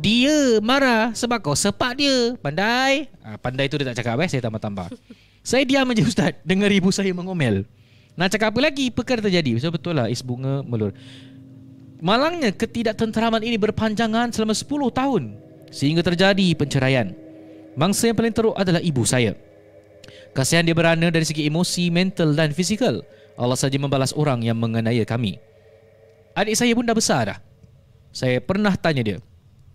Dia marah sebab kau sepak dia. Pandai. Ah, pandai tu dia tak cakap eh. Saya tambah-tambah. Saya diam aja ustaz Dengar ibu saya mengomel Nak cakap apa lagi Perkara terjadi Sebab so, betul lah Is bunga melur Malangnya ketidaktenteraman ini berpanjangan selama 10 tahun Sehingga terjadi penceraian Mangsa yang paling teruk adalah ibu saya Kasihan dia berana dari segi emosi, mental dan fizikal Allah saja membalas orang yang menganiaya kami Adik saya pun dah besar dah Saya pernah tanya dia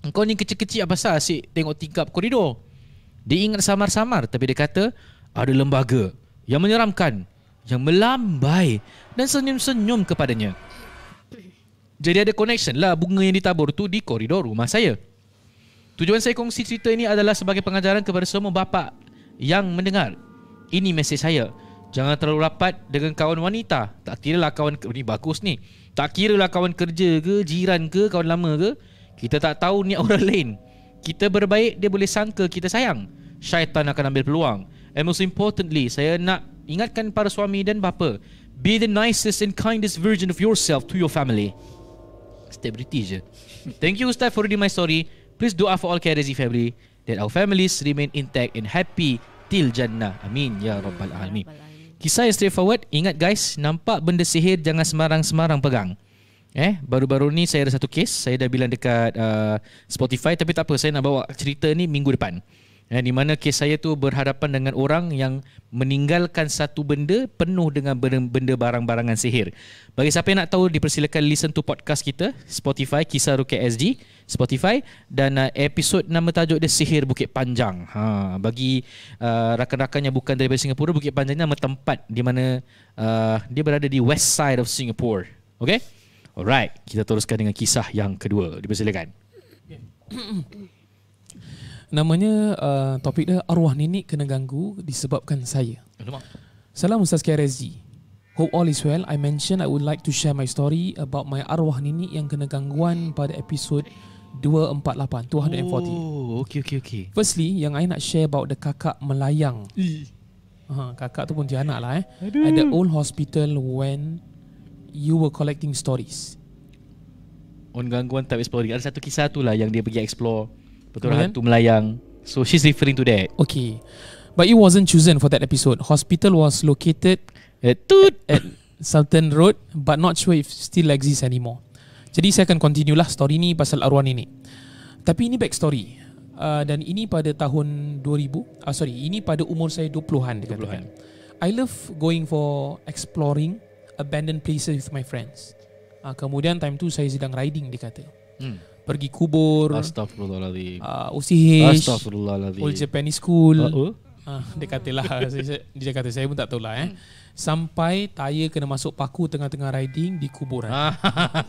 Kau ni kecil-kecil apa sah asyik tengok tingkap koridor Dia ingat samar-samar tapi dia kata ada lembaga yang menyeramkan yang melambai dan senyum-senyum kepadanya. Jadi ada connection lah bunga yang ditabur tu di koridor rumah saya. Tujuan saya kongsi cerita ini adalah sebagai pengajaran kepada semua bapa yang mendengar. Ini mesej saya. Jangan terlalu rapat dengan kawan wanita. Tak kira lah kawan ni bagus ni. Tak kira lah kawan kerja ke, jiran ke, kawan lama ke. Kita tak tahu ni orang lain. Kita berbaik dia boleh sangka kita sayang. Syaitan akan ambil peluang. And most importantly, saya nak ingatkan para suami dan bapa, be the nicest and kindest version of yourself to your family. Stability British je. Thank you Ustaz for reading my story. Please doa for all KRZ family that our families remain intact and happy till Jannah. Amin. Ya, ya Rabbal Alamin. Kisah yang straightforward. Ingat guys, nampak benda sihir jangan semarang-semarang pegang. Eh, baru-baru ni saya ada satu kes. Saya dah bilang dekat uh, Spotify tapi tak apa. Saya nak bawa cerita ni minggu depan. Ya, di mana kes saya tu berhadapan dengan orang yang meninggalkan satu benda penuh dengan benda barang-barangan sihir. Bagi siapa yang nak tahu dipersilakan listen to podcast kita Spotify Kisah Rukyat SG Spotify dan uh, episod nama tajuk dia Sihir Bukit Panjang. Ha bagi uh, rakan-rakan yang bukan dari Singapura Bukit Panjang ni nama tempat di mana uh, dia berada di west side of Singapore. Okay? Alright, kita teruskan dengan kisah yang kedua. Dipersilakan. Okay. Namanya uh, topik dia arwah nenek kena ganggu disebabkan saya. Salam Ustaz Kerezi. Hope all is well. I mention I would like to share my story about my arwah nenek yang kena gangguan pada episod 248 240. Oh, okay, okay, okay. Firstly, yang I nak share about the kakak melayang. Ha, kakak tu pun dia anak lah eh. At the old hospital when you were collecting stories. On gangguan type exploring. Ada satu kisah tu lah yang dia pergi explore. Betul kan? Hantu melayang. So she's referring to that. Okay. But it wasn't chosen for that episode. Hospital was located at, at, at Sultan Road but not sure if still exists anymore. Jadi saya akan continue lah story ni pasal arwah nenek. Tapi ini back story. Uh, ah, dan ini pada tahun 2000. Uh, ah, sorry, ini pada umur saya 20-an. 20-an. I love going for exploring abandoned places with my friends. Uh, kemudian time tu saya sedang riding dia kata. Hmm pergi kubur astagfirullahalazim uh, ah, usih astagfirullahalazim old japanese school uh, uh? Ha, dia kata lah Dia kata saya pun tak tahu lah eh. Sampai Taya kena masuk paku Tengah-tengah riding Di kuburan eh. ah.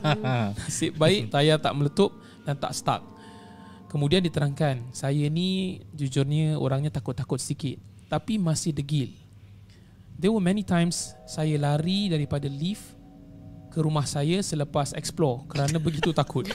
Nasib baik Taya tak meletup Dan tak stuck Kemudian diterangkan Saya ni Jujurnya Orangnya takut-takut sikit Tapi masih degil There were many times Saya lari Daripada lift Ke rumah saya Selepas explore Kerana begitu takut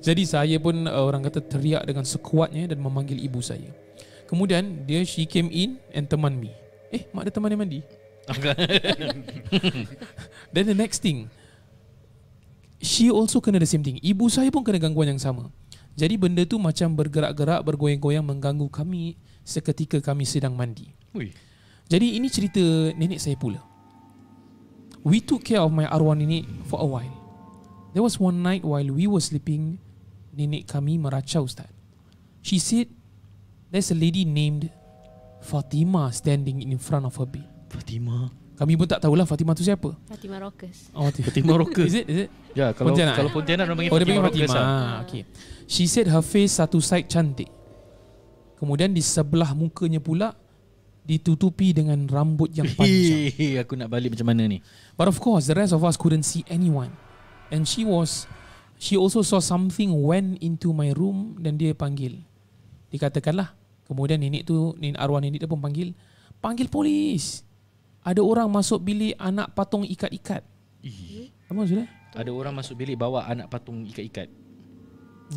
Jadi saya pun uh, orang kata teriak dengan sekuatnya dan memanggil ibu saya. Kemudian dia she came in and teman me. Eh, mak dia teman dia mandi. Then the next thing She also kena the same thing Ibu saya pun kena gangguan yang sama Jadi benda tu macam bergerak-gerak Bergoyang-goyang mengganggu kami Seketika kami sedang mandi Ui. Jadi ini cerita nenek saya pula We took care of my arwah nenek for a while There was one night while we were sleeping nenek kami meracau Ustaz. She said, there's a lady named Fatima standing in front of her bed. Fatima? Kami pun tak tahulah Fatima tu siapa. Fatima Rokes. Oh, Fatima Rokes. is it? Is it? Ya, yeah, kalau Pontianak. kalau pun eh? Pontianak orang oh, panggil Fatima, Ah, okay. She said her face satu side cantik. Kemudian di sebelah mukanya pula ditutupi dengan rambut yang panjang. aku nak balik macam mana ni. But of course, the rest of us couldn't see anyone. And she was she also saw something went into my room dan dia panggil. Dikatakanlah kemudian nenek tu nin arwah nenek tu pun panggil, panggil polis. Ada orang masuk bilik anak patung ikat-ikat. Ih. Apa maksudnya? Ada orang masuk bilik bawa anak patung ikat-ikat.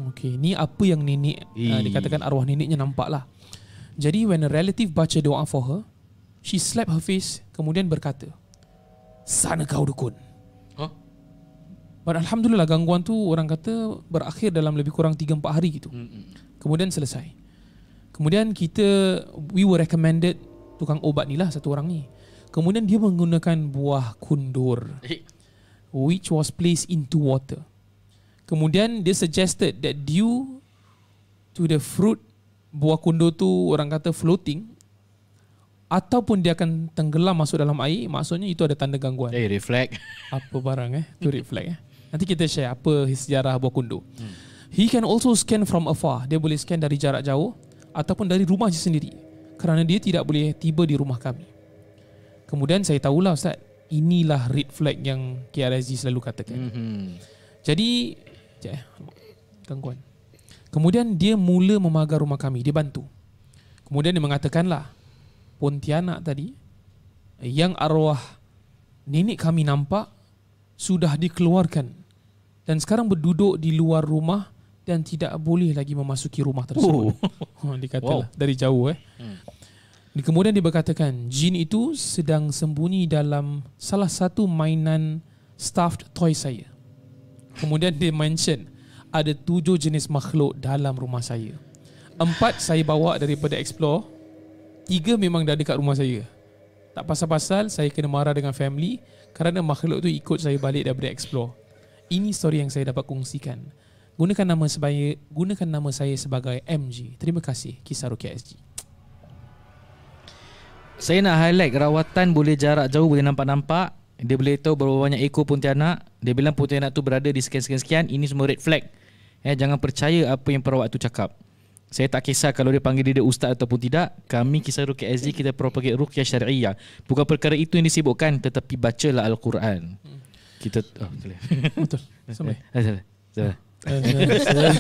okay ni apa yang nenek uh, dikatakan arwah neneknya lah Jadi when a relative baca doa for her, she slap her face kemudian berkata, "Sana kau dukun." But alhamdulillah gangguan tu orang kata berakhir dalam lebih kurang 3-4 hari gitu. Hmm, hmm. Kemudian selesai. Kemudian kita we were recommended tukang obat ni lah satu orang ni. Kemudian dia menggunakan buah kundur eh. which was placed into water. Kemudian dia suggested that due to the fruit buah kundur tu orang kata floating ataupun dia akan tenggelam masuk dalam air maksudnya itu ada tanda gangguan. Eh hey, reflect. Apa barang eh? Itu reflect eh. Nanti kita share apa sejarah buah kundu. Hmm. He can also scan from afar. Dia boleh scan dari jarak jauh ataupun dari rumah dia sendiri. Kerana dia tidak boleh tiba di rumah kami. Kemudian saya tahulah Ustaz, inilah red flag yang KRSG selalu katakan. Hmm. Jadi, eh, gangguan. Kemudian dia mula memagar rumah kami. Dia bantu. Kemudian dia mengatakanlah, Pontianak tadi, yang arwah nenek kami nampak, sudah dikeluarkan dan sekarang berduduk di luar rumah dan tidak boleh lagi memasuki rumah tersebut. Oh. oh dikatalah wow. dari jauh eh. Hmm. Kemudian dia berkatakan jin itu sedang sembunyi dalam salah satu mainan stuffed toy saya. Kemudian dia mention ada tujuh jenis makhluk dalam rumah saya. Empat saya bawa daripada explore. Tiga memang dah dekat rumah saya. Tak pasal-pasal saya kena marah dengan family kerana makhluk tu ikut saya balik daripada explore ini story yang saya dapat kongsikan. Gunakan nama saya, gunakan nama saya sebagai MG. Terima kasih, Kisah Rukia SG. Saya nak highlight rawatan boleh jarak jauh boleh nampak-nampak. Dia boleh tahu berapa banyak ekor Pontianak. Dia bilang Pontianak tu berada di sekian-sekian-sekian. Ini semua red flag. Eh, jangan percaya apa yang perawat tu cakap. Saya tak kisah kalau dia panggil dia ustaz ataupun tidak. Kami kisah Rukia SG, kita propagate Rukia Syariah. Bukan perkara itu yang disibukkan, tetapi bacalah Al-Quran. Hmm kita oh, boleh. betul sama eh, eh,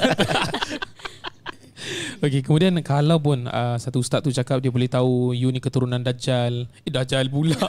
Okey, kemudian kalau pun uh, satu ustaz tu cakap dia boleh tahu you ni keturunan Dajjal. Eh, Dajjal pula.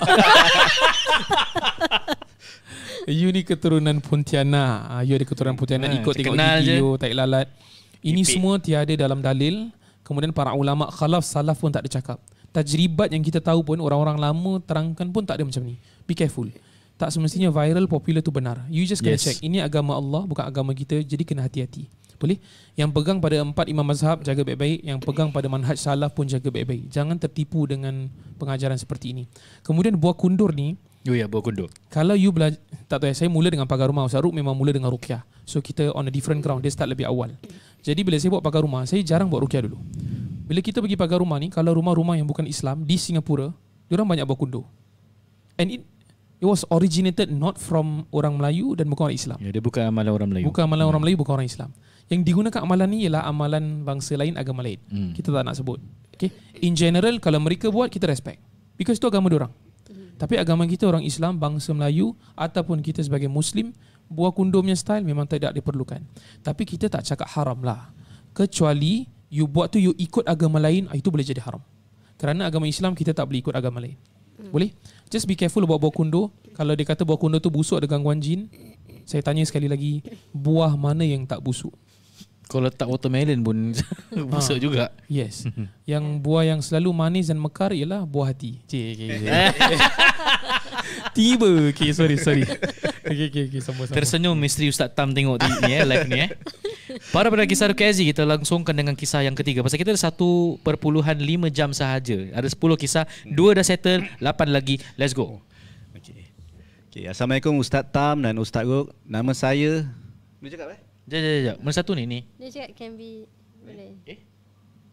you ni keturunan Pontiana. Uh, ah, you ada keturunan Pontiana ha, ah, ikut tengok video, tak lalat. Ini Ipik. semua tiada dalam dalil. Kemudian para ulama khalaf salaf pun tak ada cakap. Tajribat yang kita tahu pun orang-orang lama terangkan pun tak ada macam ni. Be careful tak semestinya viral popular tu benar. You just kena yes. check. Ini agama Allah bukan agama kita jadi kena hati-hati. Boleh? Yang pegang pada empat imam mazhab jaga baik-baik, yang pegang pada manhaj salaf pun jaga baik-baik. Jangan tertipu dengan pengajaran seperti ini. Kemudian buah kundur ni Oh ya, buah kundur. Kalau you belajar, tak tahu ya, saya mula dengan pagar rumah. Ustaz memang mula dengan rukyah. So, kita on a different ground. Dia start lebih awal. Jadi, bila saya buat pagar rumah, saya jarang buat rukyah dulu. Bila kita pergi pagar rumah ni, kalau rumah-rumah yang bukan Islam di Singapura, orang banyak buah kundur. And it, it was originated not from orang Melayu dan bukan orang Islam. Ya, dia bukan amalan orang Melayu. Bukan amalan ya. orang Melayu, bukan orang Islam. Yang digunakan amalan ni ialah amalan bangsa lain, agama lain. Hmm. Kita tak nak sebut. Okay? In general, kalau mereka buat, kita respect. Because itu agama orang. Hmm. Tapi agama kita orang Islam, bangsa Melayu ataupun kita sebagai Muslim, buah kundumnya style memang tidak diperlukan. Tapi kita tak cakap haram lah. Kecuali you buat tu you ikut agama lain, ah, itu boleh jadi haram. Kerana agama Islam kita tak boleh ikut agama lain. Hmm. Boleh? just be careful about buah kundur. Kalau dia kata buah kundur tu busuk ada gangguan jin, saya tanya sekali lagi, buah mana yang tak busuk? Kalau letak watermelon pun busuk ha. juga. Yes. Yang buah yang selalu manis dan mekar ialah buah hati. Cik, okay, okay. Tiba. Okay, sorry, sorry. Okay, okay, okay. Sama, sama. Tersenyum misteri Ustaz Tam tengok ni, eh, live ni. Eh. Para pendengar kisah Kezi Kita langsungkan dengan kisah yang ketiga Pasal kita ada satu perpuluhan lima jam sahaja Ada sepuluh kisah dua dah settle lapan lagi Let's go okay. Okay. Assalamualaikum Ustaz Tam dan Ustaz Ruk Nama saya Boleh cakap eh? Jangan, jangan, jangan Mana satu ni? ni? Dia cakap can be Boleh Eh? eh?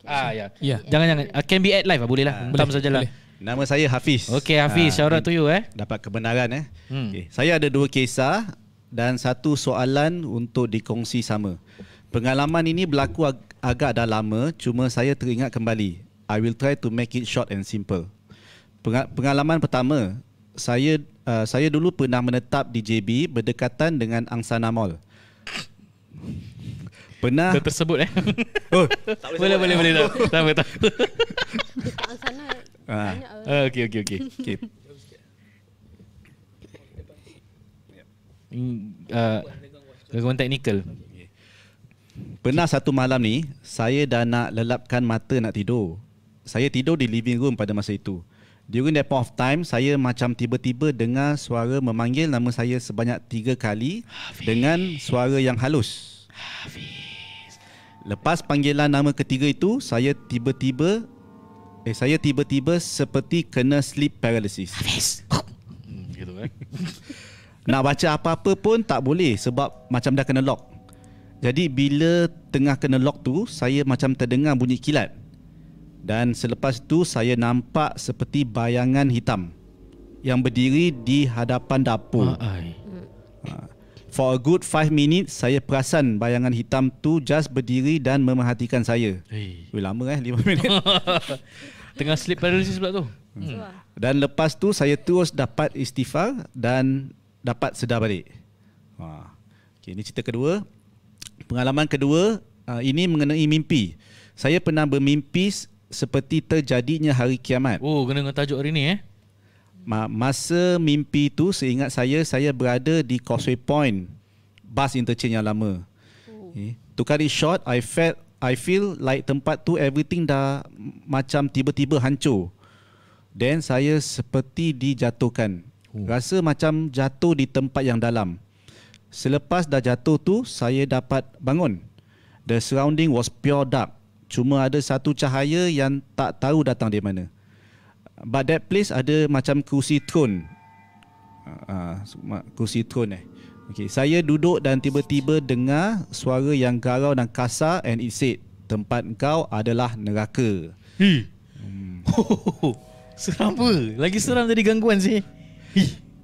ah, ya. Yeah. Jangan, jangan. Uh, ah, can be at live lah. Boleh lah. Uh, saja lah. Nama saya Hafiz. Okey Hafiz, uh, shout out to you eh. Dapat kebenaran eh. Hmm. Okay. Saya ada dua kisah dan satu soalan untuk dikongsi sama. Pengalaman ini berlaku ag- agak dah lama, cuma saya teringat kembali. I will try to make it short and simple. Peng- pengalaman pertama, saya uh, saya dulu pernah menetap di JB berdekatan dengan Angsana Mall. Pernah Ter tersebut eh. Oh, boleh boleh boleh tak. Tak apa tak. Angsana. Ah. Eh. ah. Okey okey okey. Okey. Uh, gangguan teknikal. Pernah satu malam ni saya dah nak lelapkan mata nak tidur. Saya tidur di living room pada masa itu. During that point of time, saya macam tiba-tiba dengar suara memanggil nama saya sebanyak tiga kali Hafiz. dengan suara yang halus. Hafiz. Lepas panggilan nama ketiga itu, saya tiba-tiba eh saya tiba-tiba seperti kena sleep paralysis. Hafiz. Hmm, gitu Eh? Nak baca apa-apa pun tak boleh sebab macam dah kena lock. Jadi bila tengah kena lock tu, saya macam terdengar bunyi kilat. Dan selepas tu saya nampak seperti bayangan hitam yang berdiri di hadapan dapur. Ha-ai. Ah, ha. For a good 5 minutes saya perasan bayangan hitam tu just berdiri dan memerhatikan saya. Hey. Ui, lama eh 5 minit. Tengah sleep paralysis pula tu. Hmm. hmm. Dan lepas tu saya terus dapat istighfar dan dapat sedar balik. Ha. Okay, ini cerita kedua. Pengalaman kedua, uh, ini mengenai mimpi. Saya pernah bermimpi seperti terjadinya hari kiamat. Oh, kena dengan tajuk hari ni eh. Ma- masa mimpi tu, seingat saya, saya berada di Causeway Point. Bus interchange yang lama. Okay. To cut it short, I felt I feel like tempat tu everything dah macam tiba-tiba hancur. Then saya seperti dijatuhkan. Oh. Rasa macam jatuh di tempat yang dalam. Selepas dah jatuh tu, saya dapat bangun. The surrounding was pure dark. Cuma ada satu cahaya yang tak tahu datang di mana. But that place ada macam kursi tron. Uh, ah, ah, kerusi tron eh. Okay. Saya duduk dan tiba-tiba dengar suara yang garau dan kasar and it said, tempat kau adalah neraka. Hmm. Hmm. Seram apa? Lagi seram tadi gangguan sih.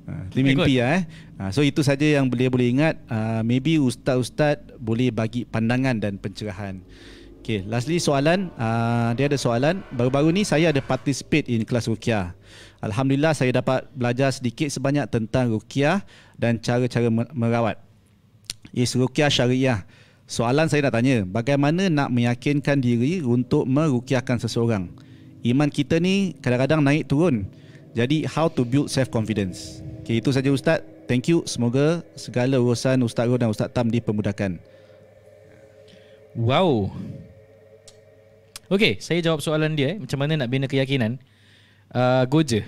Ah, itu mimpi lah eh. Ah, so itu saja yang beliau boleh ingat. Ah, maybe ustaz-ustaz boleh bagi pandangan dan pencerahan. Okay, lastly soalan. Dia ada soalan. Baru-baru ni saya ada participate in kelas Rukiah. Alhamdulillah saya dapat belajar sedikit sebanyak tentang Rukiah dan cara-cara merawat. Is Rukiah Syariah. Soalan saya nak tanya, bagaimana nak meyakinkan diri untuk merukiahkan seseorang? Iman kita ni kadang-kadang naik turun. Jadi how to build self confidence. Okay, itu saja ustaz. Thank you. Semoga segala urusan ustaz Roh dan ustaz Tam dipermudahkan. Wow. Okay, saya jawab soalan dia eh. Macam mana nak bina keyakinan? Uh, go je.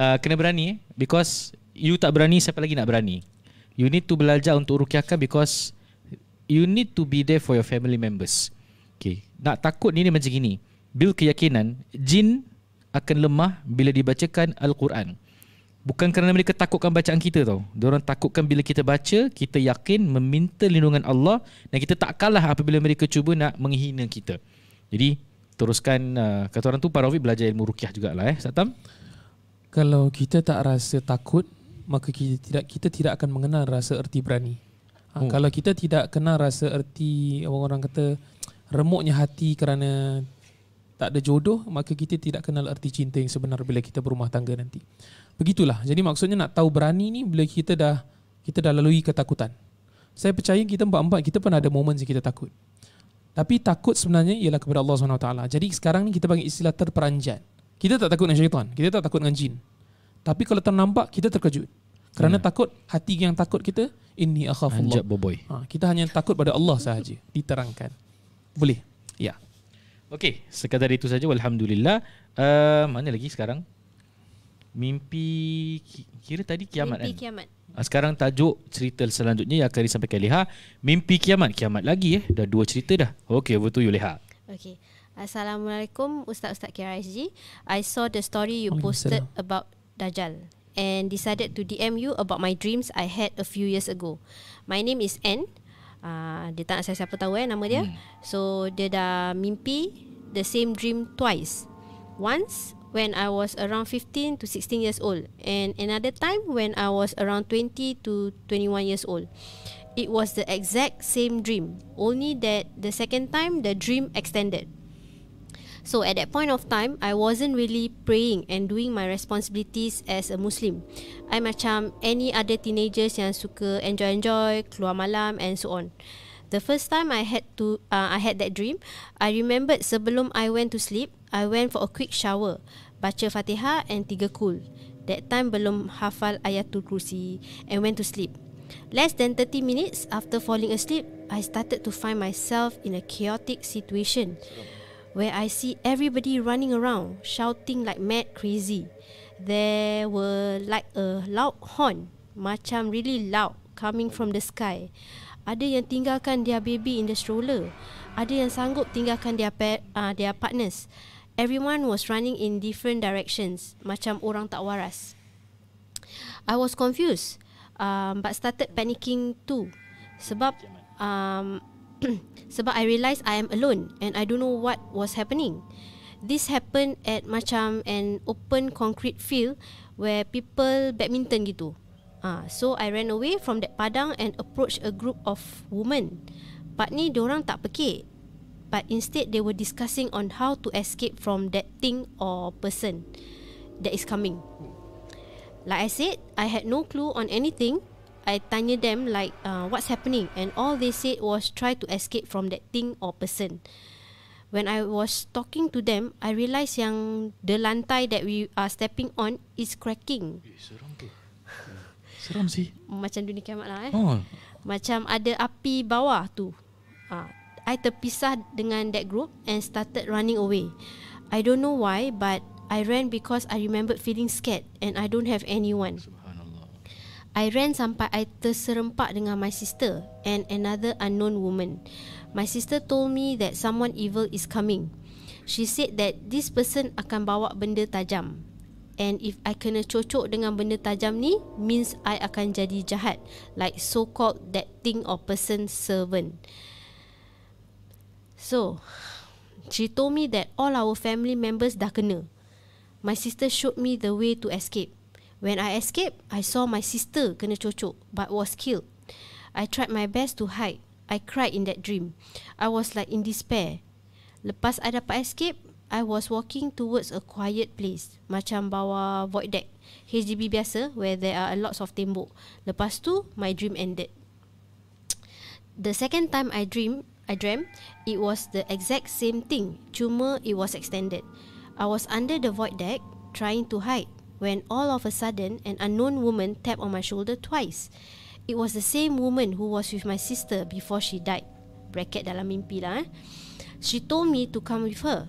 uh, kena berani eh. Because you tak berani, siapa lagi nak berani? You need to belajar untuk rukyahkan because you need to be there for your family members. Okay. Nak takut ni, ni macam gini. Build keyakinan. Jin akan lemah bila dibacakan Al-Quran. Bukan kerana mereka takutkan bacaan kita tau. Diorang takutkan bila kita baca, kita yakin meminta lindungan Allah dan kita tak kalah apabila mereka cuba nak menghina kita. Jadi, teruskan uh, kata orang tu para ulama belajar ilmu juga lah. eh, Satam. Kalau kita tak rasa takut, maka kita tidak kita tidak akan mengenal rasa erti berani. Ha, oh. Kalau kita tidak kenal rasa erti orang-orang kata remuknya hati kerana tak ada jodoh maka kita tidak kenal erti cinta yang sebenar bila kita berumah tangga nanti. Begitulah. Jadi maksudnya nak tahu berani ni bila kita dah kita dah lalui ketakutan. Saya percaya kita empat-empat kita pernah ada moments yang kita takut. Tapi takut sebenarnya ialah kepada Allah SWT. Jadi sekarang ni kita panggil istilah terperanjat. Kita tak takut dengan syaitan. Kita tak takut dengan jin. Tapi kalau ternampak, kita terkejut. Kerana hmm. takut, hati yang takut kita, ini akhafullah. Anjab Ha, kita hanya takut pada Allah sahaja. Diterangkan. Boleh? Ya. Okey, sekadar itu saja alhamdulillah. Uh, mana lagi sekarang? Mimpi kira tadi kiamat Mimpi kan? kiamat. Ah, sekarang tajuk cerita selanjutnya yang akan disampaikan Leha Mimpi Kiamat Kiamat lagi eh Dah dua cerita dah Okey, over to you Leha Okey, Assalamualaikum Ustaz-Ustaz KRSG I saw the story you oh, ya, posted about Dajjal And decided to DM you about my dreams I had a few years ago My name is Anne Ah, dia tak nak siapa-siapa tahu eh nama dia. Hmm. So dia dah mimpi the same dream twice. Once when I was around 15 to 16 years old and another time when I was around 20 to 21 years old. It was the exact same dream. Only that the second time the dream extended. So at that point of time, I wasn't really praying and doing my responsibilities as a Muslim. I macam any other teenagers yang suka enjoy-enjoy, keluar malam and so on. The first time I had to, uh, I had that dream. I remembered sebelum I went to sleep, I went for a quick shower, baca fatihah and tiga kul. That time belum hafal ayatul kursi and went to sleep. Less than 30 minutes after falling asleep, I started to find myself in a chaotic situation. Sure where I see everybody running around, shouting like mad crazy. There were like a loud horn, macam really loud, coming from the sky. Ada yang tinggalkan dia baby in the stroller. Ada yang sanggup tinggalkan dia pa- uh, dia partners. Everyone was running in different directions, macam orang tak waras. I was confused, um, but started panicking too. Sebab um, sebab I realise I am alone and I don't know what was happening. This happened at macam an open concrete field where people badminton gitu. Ah, so I ran away from that padang and approach a group of women. But ni orang tak pekik. But instead they were discussing on how to escape from that thing or person that is coming. Like I said, I had no clue on anything I tanya them like uh, what's happening and all they said was try to escape from that thing or person. When I was talking to them, I realised yang the lantai that we are stepping on is cracking. Eh, seram tu. Seram sih. Macam dunia kiamat lah eh. Oh. Macam ada api bawah tu. Uh, I terpisah dengan that group and started running away. I don't know why but I ran because I remembered feeling scared and I don't have anyone. Sebab I ran sampai I terserempak dengan my sister and another unknown woman. My sister told me that someone evil is coming. She said that this person akan bawa benda tajam. And if I kena cocok dengan benda tajam ni, means I akan jadi jahat. Like so-called that thing or person servant. So, she told me that all our family members dah kena. My sister showed me the way to escape. When I escaped, I saw my sister kena cocok but was killed. I tried my best to hide. I cried in that dream. I was like in despair. Lepas I dapat escape, I was walking towards a quiet place. Macam bawah void deck. HDB biasa where there are a lots of tembok. Lepas tu, my dream ended. The second time I dream, I dream, it was the exact same thing. Cuma it was extended. I was under the void deck trying to hide when all of a sudden an unknown woman tapped on my shoulder twice. It was the same woman who was with my sister before she died. Bracket dalam mimpi lah eh. She told me to come with her.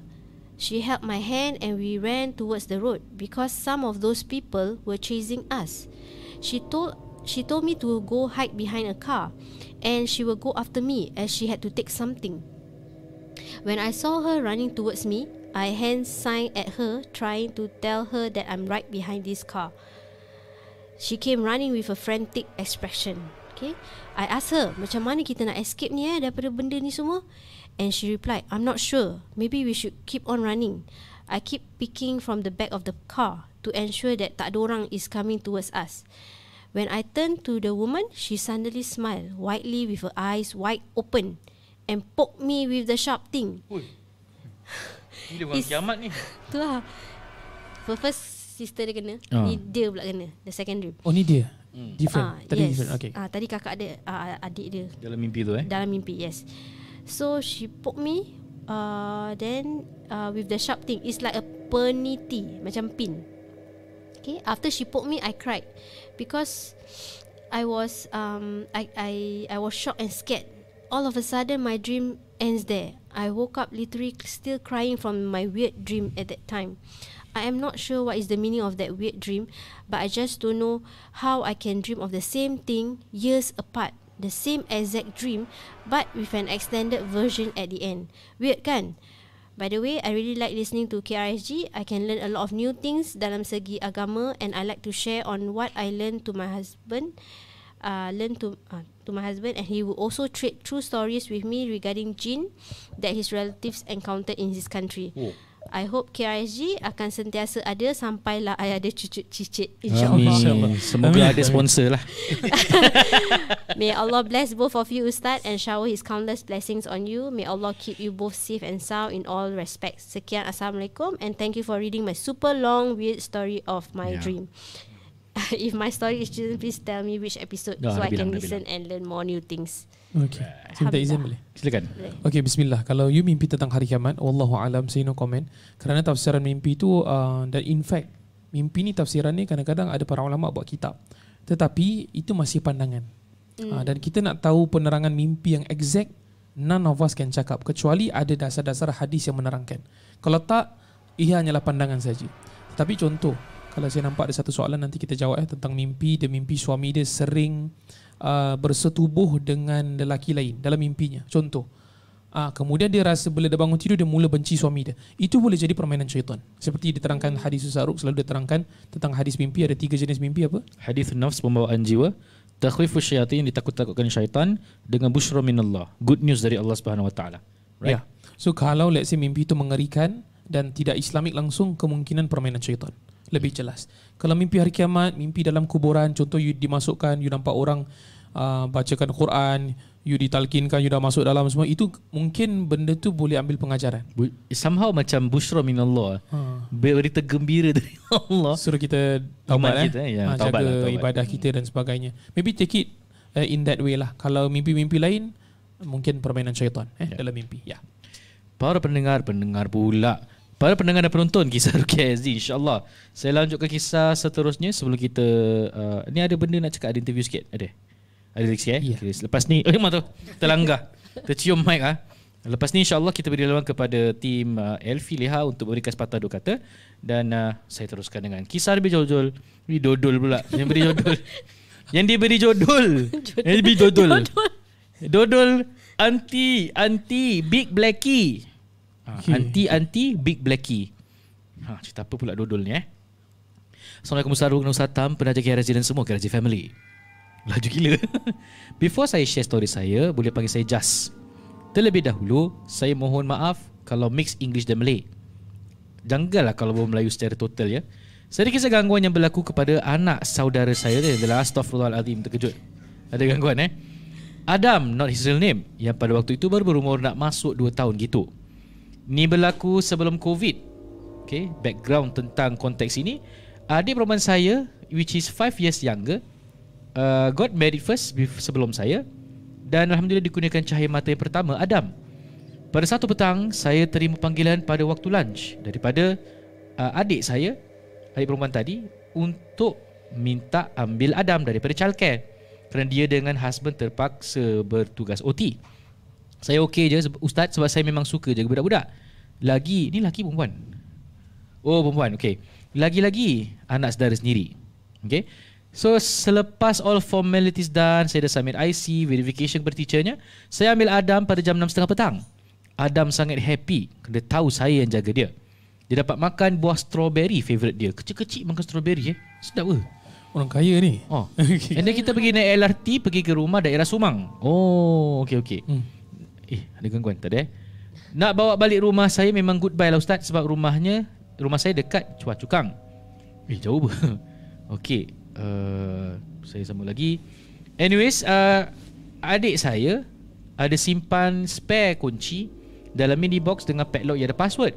She held my hand and we ran towards the road because some of those people were chasing us. She told she told me to go hide behind a car and she will go after me as she had to take something. When I saw her running towards me, I hand sign at her, trying to tell her that I'm right behind this car. She came running with a frantic expression. Okay, I asked her, macam mana kita nak escape ni eh daripada benda ni semua? And she replied, I'm not sure. Maybe we should keep on running. I keep peeking from the back of the car to ensure that tak ada orang is coming towards us. When I turned to the woman, she suddenly smiled widely with her eyes wide open and poked me with the sharp thing. Oi. Gila bang kiamat ni Tu lah For first sister dia kena oh. Ni dia pula kena The second dream Oh ni dia hmm. Different Ah, Tadi yes. different okay. Ah tadi kakak dia ah, ah Adik dia Dalam mimpi tu eh Dalam mimpi yes So she poke me uh, Then uh, With the sharp thing It's like a peniti Macam pin Okay After she poke me I cried Because I was um, I, I, I was shocked and scared all of a sudden my dream ends there. I woke up literally still crying from my weird dream at that time. I am not sure what is the meaning of that weird dream, but I just don't know how I can dream of the same thing years apart, the same exact dream, but with an extended version at the end. Weird kan? By the way, I really like listening to KRSG. I can learn a lot of new things dalam segi agama and I like to share on what I learned to my husband. Uh, learn to... Uh, to my husband and he will also trade true stories with me regarding jin that his relatives encountered in his country. Oh. I hope KRSG akan sentiasa ada sampailah ayah ada cucu cicit insyaallah. Semoga Amin. ada sponsor lah. May Allah bless both of you ustaz and shower his countless blessings on you. May Allah keep you both safe and sound in all respects. Sekian assalamualaikum and thank you for reading my super long weird story of my yeah. dream. if my story is chosen, please tell me which episode no, so bilang, I can listen and learn more new things. Okay. Saya minta izin boleh? Silakan. Okay, bismillah. Kalau you mimpi tentang hari kiamat, Wallahu alam, say no comment. Kerana tafsiran mimpi itu, uh, dan in fact, mimpi ni tafsiran ni kadang-kadang ada para ulama buat kitab. Tetapi itu masih pandangan. Mm. Uh, dan kita nak tahu penerangan mimpi yang exact, none of us can cakap. Kecuali ada dasar-dasar hadis yang menerangkan. Kalau tak, ia hanyalah pandangan saja. Tapi contoh, kalau saya nampak ada satu soalan nanti kita jawab eh tentang mimpi dia mimpi suami dia sering uh, bersetubuh dengan lelaki lain dalam mimpinya. Contoh. uh, kemudian dia rasa bila dia bangun tidur dia mula benci suami dia. Itu boleh jadi permainan syaitan. Seperti diterangkan hadis Usaruk selalu diterangkan tentang hadis mimpi ada tiga jenis mimpi apa? Hadis nafs pembawaan jiwa, takhwifu syaitan ditakut-takutkan syaitan dengan bushra Allah. good news dari Allah Subhanahu wa taala. Right? Yeah. So kalau let's say mimpi itu mengerikan dan tidak islamik langsung kemungkinan permainan syaitan lebih jelas. Kalau mimpi hari kiamat, mimpi dalam kuburan, contoh you dimasukkan, you nampak orang uh, bacakan Quran, you ditalkinkan, you dah masuk dalam semua, itu mungkin benda tu boleh ambil pengajaran. Somehow macam bushra min Allah. Ha. Berita gembira dari Allah. Suruh kita taubat. Eh. Ya, ha, jaga lah, taubat. ibadah kita dan sebagainya. Maybe take it uh, in that way lah. Kalau mimpi-mimpi lain, mungkin permainan syaitan eh, ya. dalam mimpi. Ya. Para pendengar, pendengar pula. Para pendengar dan penonton kisah Rukia SD insyaAllah Saya lanjut ke kisah seterusnya sebelum kita uh, Ni ada benda nak cakap ada interview sikit ada Ada lagi eh? Yeah. Okay, lepas ni, Oh, mak tu terlanggar Tercium mic ah. Ha? Lepas ni insyaAllah kita beri laluan kepada tim uh, Elfi Leha untuk memberikan sepatah dua kata Dan uh, saya teruskan dengan kisah lebih jodol Ini dodol pula yang beri jodol Yang dia beri jodol Yang dia beri jodol Dodol Anti, anti, big blackie okay. anti Aunty Big Blackie ha, Cerita apa pula dodol ni eh Assalamualaikum tam, wabarakatuh Penaja KRZ dan semua KRZ family Laju gila Before saya share story saya Boleh panggil saya Jas Terlebih dahulu Saya mohon maaf Kalau mix English dan Malay Janggal lah kalau Melayu secara total ya Saya kisah gangguan yang berlaku Kepada anak saudara saya Adalah Astaghfirullahaladzim Terkejut Ada gangguan eh Adam Not his real name Yang pada waktu itu baru berumur Nak masuk dua tahun gitu Ni berlaku sebelum COVID. Okay, background tentang konteks ini. Adik perempuan saya, which is 5 years younger, uh, got married first sebelum saya. Dan Alhamdulillah dikurniakan cahaya mata yang pertama, Adam. Pada satu petang, saya terima panggilan pada waktu lunch daripada uh, adik saya, adik perempuan tadi, untuk minta ambil Adam daripada childcare kerana dia dengan husband terpaksa bertugas OT. Saya okey je ustaz sebab saya memang suka jaga budak-budak. Lagi ni laki perempuan. Oh perempuan okey. Lagi-lagi anak saudara sendiri. Okey. So selepas all formalities done, saya dah submit IC, verification kepada teachernya. Saya ambil Adam pada jam 6.30 petang. Adam sangat happy. Dia tahu saya yang jaga dia. Dia dapat makan buah strawberry favorite dia. Kecil-kecil makan strawberry eh. Sedap ke? Orang kaya ni. Oh. okay. kita pergi naik LRT pergi ke rumah daerah Sumang. Oh, okay okay hmm. Eh ada gangguan tadi eh Nak bawa balik rumah saya memang goodbye lah ustaz Sebab rumahnya Rumah saya dekat Chua Cukang Eh jauh ber Okay uh, Saya sambung lagi Anyways uh, Adik saya Ada simpan spare kunci Dalam mini box dengan padlock yang ada password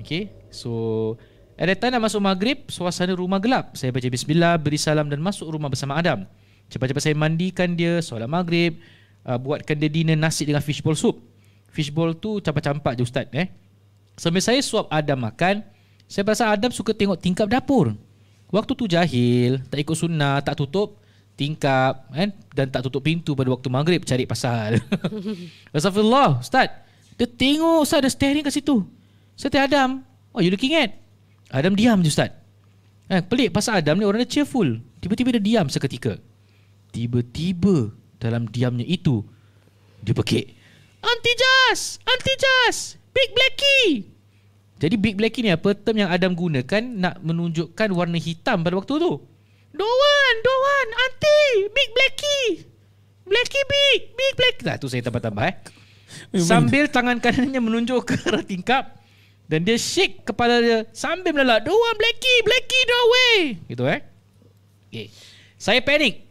Okay So At that time nak masuk maghrib Suasana rumah gelap Saya baca bismillah Beri salam dan masuk rumah bersama Adam Cepat-cepat saya mandikan dia Solat maghrib uh, buatkan dia dinner nasi dengan fishball soup. Fishball tu campak-campak je ustaz eh. Sambil saya suap Adam makan, saya rasa Adam suka tengok tingkap dapur. Waktu tu jahil, tak ikut sunnah, tak tutup tingkap kan? dan tak tutup pintu pada waktu maghrib cari pasal. Astagfirullah, ustaz. Dia tengok saya ada staring kat situ. Saya tanya Adam, oh you looking at? Adam diam je ustaz. Eh, pelik pasal Adam ni orang dia cheerful. Tiba-tiba dia diam seketika. Tiba-tiba dalam diamnya itu Dia pekik Anti Jas Anti Jas Big Blacky Jadi Big Blacky ni apa Term yang Adam gunakan Nak menunjukkan warna hitam pada waktu tu Doan Doan Anti Big Blacky Blacky Big Big Black Dah tu saya tambah-tambah eh Sambil tangan kanannya menunjuk ke arah tingkap dan dia shake kepala dia sambil melalak. Doan blacky, blacky the way. Gitu eh. Okay. Saya panik.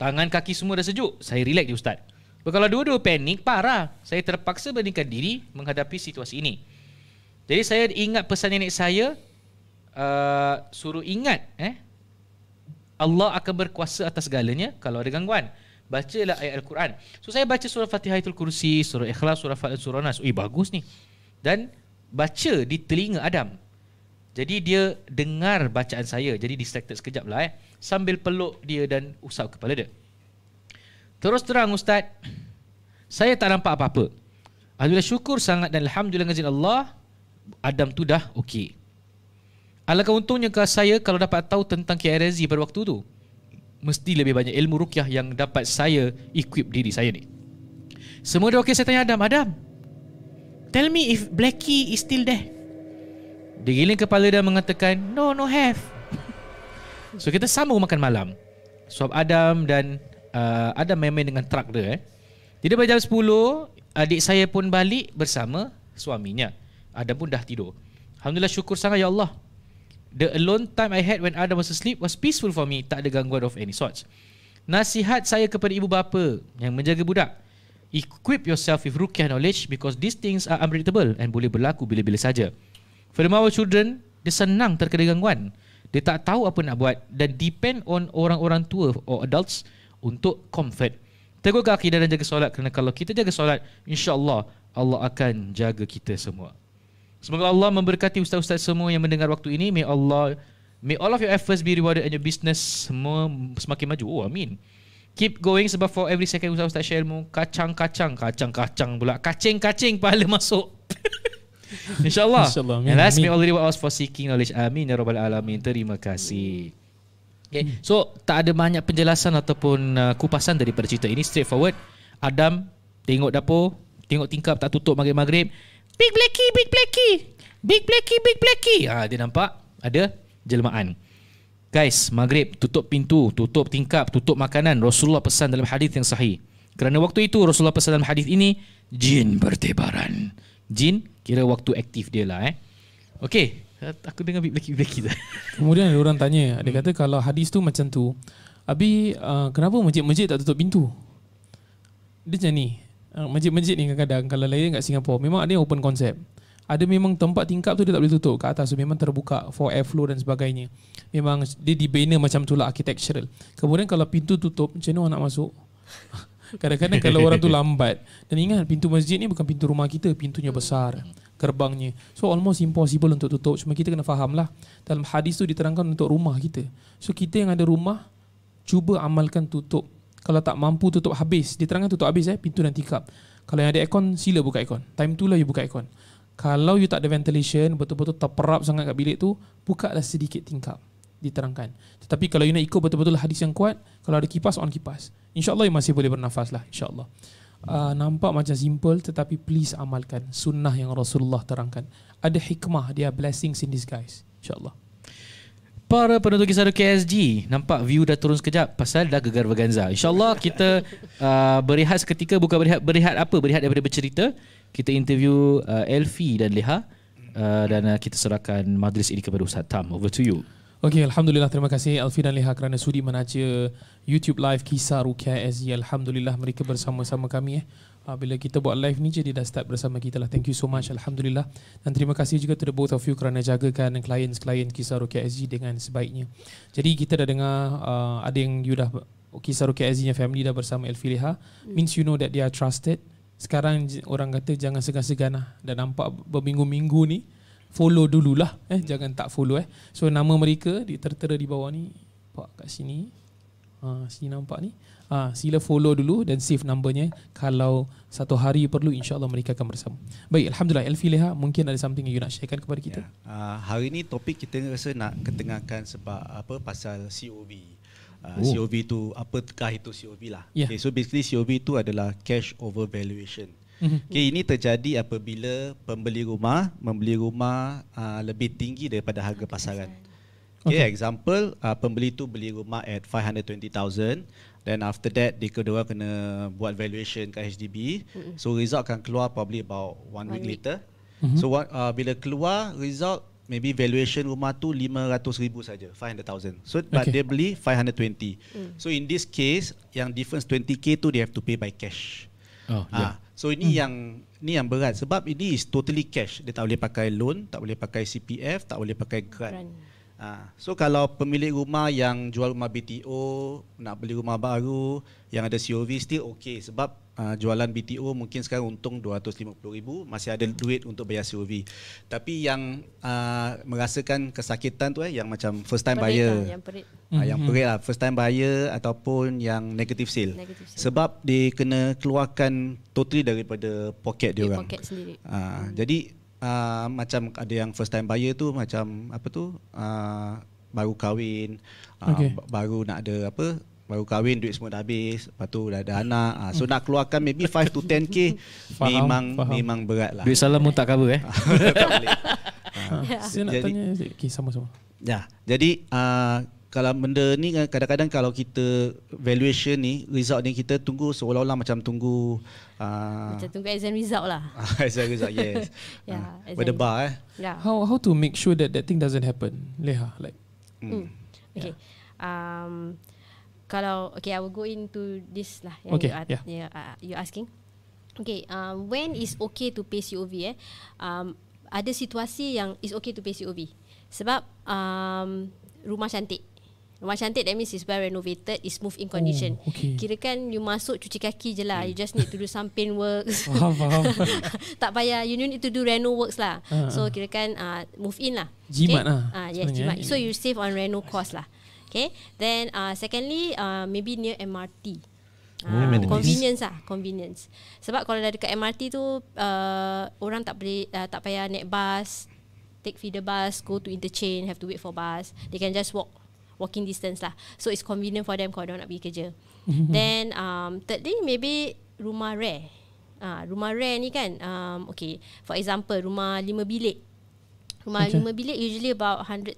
Tangan kaki semua dah sejuk. Saya relax je ustaz. Tapi kalau dua-dua panik, parah. Saya terpaksa beranikan diri menghadapi situasi ini. Jadi saya ingat pesan nenek saya uh, suruh ingat eh Allah akan berkuasa atas segalanya kalau ada gangguan. Bacalah ayat Al-Quran. So saya baca surah Fatihah itul Kursi, surah Ikhlas, surah Fatihah, surah Nas. Ui bagus ni. Dan baca di telinga Adam. Jadi dia dengar bacaan saya Jadi distracted sekejap lah eh Sambil peluk dia dan usap kepala dia Terus terang Ustaz Saya tak nampak apa-apa Alhamdulillah syukur sangat dan Alhamdulillah Ngazin Allah Adam tu dah okey Alangkah untungnya ke saya kalau dapat tahu tentang KRZ pada waktu tu Mesti lebih banyak ilmu rukyah yang dapat saya equip diri saya ni Semua dah okey saya tanya Adam Adam Tell me if Blackie is still there Digiling kepala dan mengatakan No, no have So kita sambung makan malam Suap Adam dan uh, Adam main-main dengan truk dia eh. Jadi pada jam 10 Adik saya pun balik bersama suaminya Adam pun dah tidur Alhamdulillah syukur sangat ya Allah The alone time I had when Adam was asleep Was peaceful for me Tak ada gangguan of any sorts Nasihat saya kepada ibu bapa Yang menjaga budak Equip yourself with rukyah knowledge Because these things are unpredictable And boleh berlaku bila-bila saja For the our children, dia senang terkena gangguan. Dia tak tahu apa nak buat dan depend on orang-orang tua or adults untuk comfort. Teguhkan akidah dan jaga solat kerana kalau kita jaga solat, insya-Allah Allah akan jaga kita semua. Semoga Allah memberkati ustaz-ustaz semua yang mendengar waktu ini. May Allah may all of your efforts be rewarded and your business semua semakin maju. Oh, amin. Keep going sebab for every second ustaz-ustaz share mu kacang-kacang, kacang-kacang pula. Kacing-kacing pahala masuk. InsyaAllah. Insya Allah. Amin. And last may all the for seeking knowledge. Amin. Ya Rabbal Alamin. Terima kasih. Okay. Hmm. So, tak ada banyak penjelasan ataupun uh, kupasan daripada cerita ini. Straightforward. Adam, tengok dapur. Tengok tingkap tak tutup maghrib-maghrib. Big Blacky, Big Blacky. Big Blacky, Big Blacky. Ha, dia nampak ada jelmaan. Guys, maghrib, tutup pintu, tutup tingkap, tutup makanan. Rasulullah pesan dalam hadis yang sahih. Kerana waktu itu Rasulullah pesan dalam hadis ini, jin bertebaran jin kira waktu aktif dia lah eh. Okey, aku dengar bip blacky blacky dah. Kemudian ada orang tanya, hmm. dia kata kalau hadis tu macam tu, abi uh, kenapa masjid-masjid tak tutup pintu? Dia macam ni. Uh, masjid-masjid ni kadang-kadang kalau lain kat Singapura memang ada yang open concept. Ada memang tempat tingkap tu dia tak boleh tutup ke atas tu memang terbuka for air flow dan sebagainya. Memang dia dibina macam tu lah architectural. Kemudian kalau pintu tutup, macam mana nak masuk? Kadang-kadang kalau orang tu lambat Dan ingat pintu masjid ni bukan pintu rumah kita Pintunya besar Gerbangnya So almost impossible untuk tutup Cuma kita kena faham lah Dalam hadis tu diterangkan untuk rumah kita So kita yang ada rumah Cuba amalkan tutup Kalau tak mampu tutup habis Diterangkan tutup habis eh Pintu dan tikap Kalau yang ada aircon Sila buka aircon Time tu lah you buka aircon Kalau you tak ada ventilation Betul-betul terperap sangat kat bilik tu Buka lah sedikit tingkap diterangkan. Tetapi kalau you nak ikut betul-betul hadis yang kuat, kalau ada kipas, on kipas. InsyaAllah you masih boleh bernafas lah. InsyaAllah. Uh, nampak macam simple tetapi please amalkan sunnah yang Rasulullah terangkan. Ada hikmah, dia blessings in disguise. InsyaAllah. Para penonton kisah KSG, nampak view dah turun sekejap pasal dah gegar berganza. InsyaAllah kita uh, berehat seketika, bukan berehat, berehat apa, berehat daripada bercerita. Kita interview uh, ah, Elfie dan Leha. Uh, dan uh, kita serahkan madris ini kepada Ustaz Tam. Over to you. Okey, Alhamdulillah. Terima kasih Alfi dan Leha kerana sudi menaja YouTube Live Kisah Rukia SG. Alhamdulillah mereka bersama-sama kami. Eh. Ah, bila kita buat live ni jadi dia dah start bersama kita lah. Thank you so much. Alhamdulillah. Dan terima kasih juga to the both of you kerana jagakan klien-klien Kisah Rukia SG dengan sebaiknya. Jadi kita dah dengar uh, ada yang you dah... Kisah Rukia SG family dah bersama Alfi Leha. Hmm. Means you know that they are trusted. Sekarang orang kata jangan segan-segan lah. Dah nampak berminggu-minggu ni follow dululah eh jangan tak follow eh so nama mereka di tertera di bawah ni pak kat sini ha sini nampak ni ha sila follow dulu dan save numbernya eh. kalau satu hari perlu insyaallah mereka akan bersama baik alhamdulillah Elfi Leha mungkin ada something yang you nak sharekan kepada kita ya. uh, hari ni topik kita rasa nak ketengahkan sebab apa pasal COB Uh, ah, oh. COV tu apakah itu COV lah. Yeah. Okay, so basically COV itu adalah cash over valuation. Mhm. Okay, ini terjadi apabila pembeli rumah membeli rumah uh, lebih tinggi daripada harga pasaran. Okay, okay, example uh, pembeli tu beli rumah at 520,000 Then after that, dia kedua kena buat valuation ke HDB. So result akan keluar probably about one, one week, week later. Mm-hmm. So uh, bila keluar result, maybe valuation rumah tu lima ratus ribu saja, five hundred thousand. So but okay. dia beli five hundred twenty. Mm. So in this case, yang difference 20 k tu dia have to pay by cash. Oh, yeah. Ya. Ha. So ini hmm. yang ni yang berat sebab ini is totally cash. Dia tak boleh pakai loan, tak boleh pakai CPF, tak boleh pakai grant. grant. Ha, so kalau pemilik rumah yang jual rumah BTO nak beli rumah baru yang ada COV still okay sebab uh, jualan BTO mungkin sekarang untung 250,000 masih ada duit untuk bayar COV. Tapi yang uh, merasakan kesakitan tu eh yang macam first time perit buyer. Lah, yang perit. Mm-hmm. yang mhm. perit lah first time buyer ataupun yang negative sale. Negative sale. Sebab dia kena keluarkan totally daripada poket dia orang. Poket Uh, mm. jadi uh, macam ada yang first time buyer tu macam apa tu uh, baru kahwin ah, okay. baru nak ada apa baru kahwin duit semua dah habis lepas tu dah ada anak uh, so nak keluarkan maybe 5 to 10k faham, memang faham. memang berat lah duit salam pun tak cover eh tak boleh uh, yeah. saya nak jadi, tanya okay, sama-sama ya yeah, jadi uh, kalau benda ni kan, kadang-kadang kalau kita valuation ni result ni kita tunggu seolah-olah macam tunggu uh, macam tunggu exam result lah. Ah, exam result yes. yeah, uh, with the bar eh. Yeah. How how to make sure that that thing doesn't happen? Leha like. Mm. Okay. Yeah. Um, kalau okay, I will go into this lah yang okay, you, yeah. Uh, you, uh, you asking. Okay, um, when is okay to pay COV? Eh? Um, ada situasi yang is okay to pay COV sebab um, rumah cantik Rumah cantik that means it's well renovated, it's move in condition. Oh, okay. Kira kan you masuk cuci kaki je lah. You just need to do some paint works. tak payah. You need to do reno works lah. Ah, so ah. kira kan uh, move in lah. Jimat okay? lah. Uh, yes, jimat. Eh? So you save on reno cost lah. Okay. Then uh, secondly, uh, maybe near MRT. Uh, oh. convenience ah convenience sebab kalau dah dekat MRT tu uh, orang tak boleh uh, tak payah naik bus take feeder bus go to interchange have to wait for bus they can just walk walking distance lah. So it's convenient for them kalau dia nak pergi kerja. Then um, thirdly maybe rumah rare. Ah, uh, rumah rare ni kan um, okay for example rumah lima bilik Rumah okay. 5 bilik usually about 110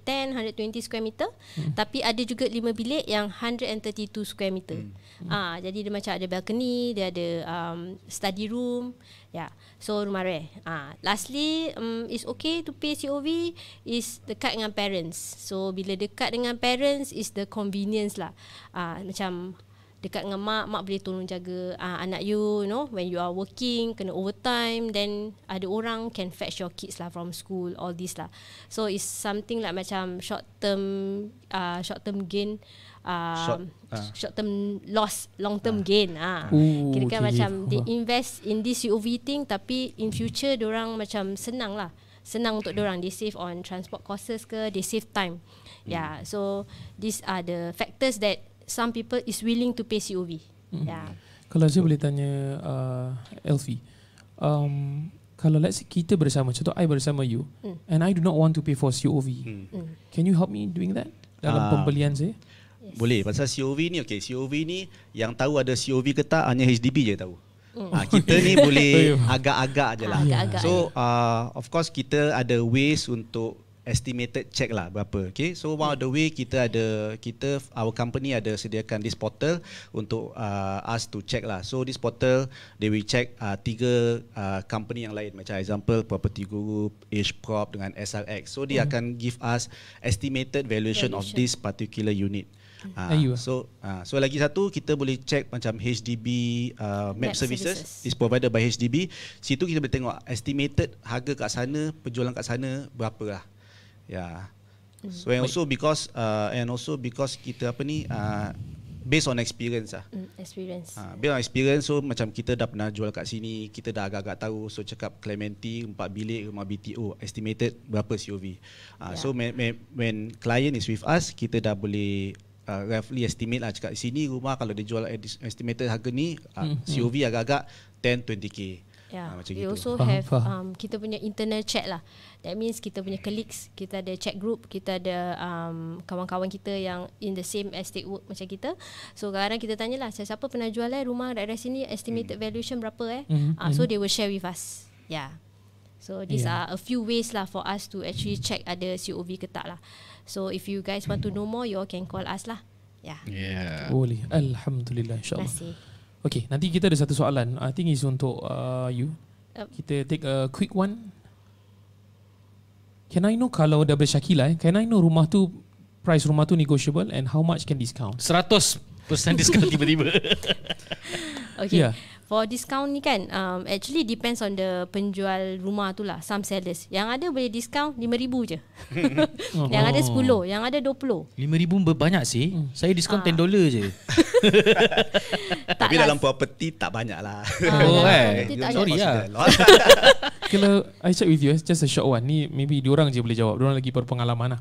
120 square meter hmm. tapi ada juga 5 bilik yang 132 square meter. Hmm. hmm. Ah jadi dia macam ada balcony, dia ada um, study room. Ya. Yeah. So rumah rare. Ah lastly um, is okay to pay COV is dekat dengan parents. So bila dekat dengan parents is the convenience lah. Ah macam dekat dengan mak mak boleh tolong jaga uh, anak you you know when you are working kena overtime then ada orang can fetch your kids lah from school all this lah so it's something like macam short term uh, short term gain um, short, uh. short term loss long term uh. gain ah uh. kira kan okay. macam they invest in this UOV thing tapi in future dia orang macam senang lah senang untuk orang they save on transport costs ke they save time hmm. Yeah, so these are the factors that some people is willing to pay COV. Mm-hmm. Yeah. Kalau saya boleh tanya uh, Elfi, um, kalau let's say kita bersama, contoh I bersama you, mm. and I do not want to pay for COV, mm. Hmm. can you help me doing that dalam uh, pembelian saya? Yes. Boleh, pasal COV ni, okay, COV ni yang tahu ada COV ke tak, hanya HDB je tahu. Mm. Uh, kita ni boleh agak-agak je lah. Agak-agak so, uh, of course kita ada ways untuk estimated check lah berapa. Okay, so one of the way kita ada kita our company ada sediakan this portal untuk uh, us to check lah. So this portal they will check uh, tiga uh, company yang lain macam example property group, age prop dengan SRX. So dia mm. akan give us estimated valuation, valuation. of this particular unit. Uh, so uh, so lagi satu kita boleh check macam HDB uh, map, map services. services is provided by HDB. Situ kita boleh tengok estimated harga kat sana, penjualan kat sana berapa lah. Yeah. Mm. So and also because uh, and also because kita apa ni uh, based on experience ah. experience. Ah, based on experience so macam kita dah pernah jual kat sini, kita dah agak-agak tahu so cakap Clementi 4 bilik rumah BTO estimated berapa COV. Ah, yeah. so when, when, when client is with us, kita dah boleh uh, roughly estimate lah cakap sini rumah kalau dia jual estimated harga ni, uh, ah, mm-hmm. COV agak-agak 10 20k. Yeah. Ya, ha, macam we gitu. also have faham. Um, kita punya internal chat lah. That means kita punya colleagues, kita ada chat group, kita ada um, kawan-kawan kita yang in the same estate work macam kita. So kadang-kadang kita tanya lah, siapa pernah jual eh rumah daerah sini estimated hmm. valuation berapa eh? Hmm. Uh, so hmm. they will share with us. Yeah. So these yeah. are a few ways lah for us to actually hmm. check ada COV ke tak lah. So if you guys want to know more, you all can call us lah. Yeah. Yeah. Boleh. Alhamdulillah insya Terima kasih. Okay, nanti kita ada satu soalan. I think is untuk uh, you. Yep. Kita take a quick one. Can I know kalau double Shakila, eh, can I know rumah tu, price rumah tu negotiable and how much can discount? 100% discount tiba-tiba. okay. Yeah. For discount ni kan um, Actually depends on the Penjual rumah tu lah Some sellers Yang ada boleh discount RM5,000 je Yang ada RM10 Yang ada RM20 RM5,000 berbanyak sih hmm. Saya discount ah. RM10 ha. je Tapi lah. dalam property Tak banyak lah Oh kan Sorry lah Kalau I check with you Just a short one Ni maybe diorang je boleh jawab Diorang lagi berpengalaman lah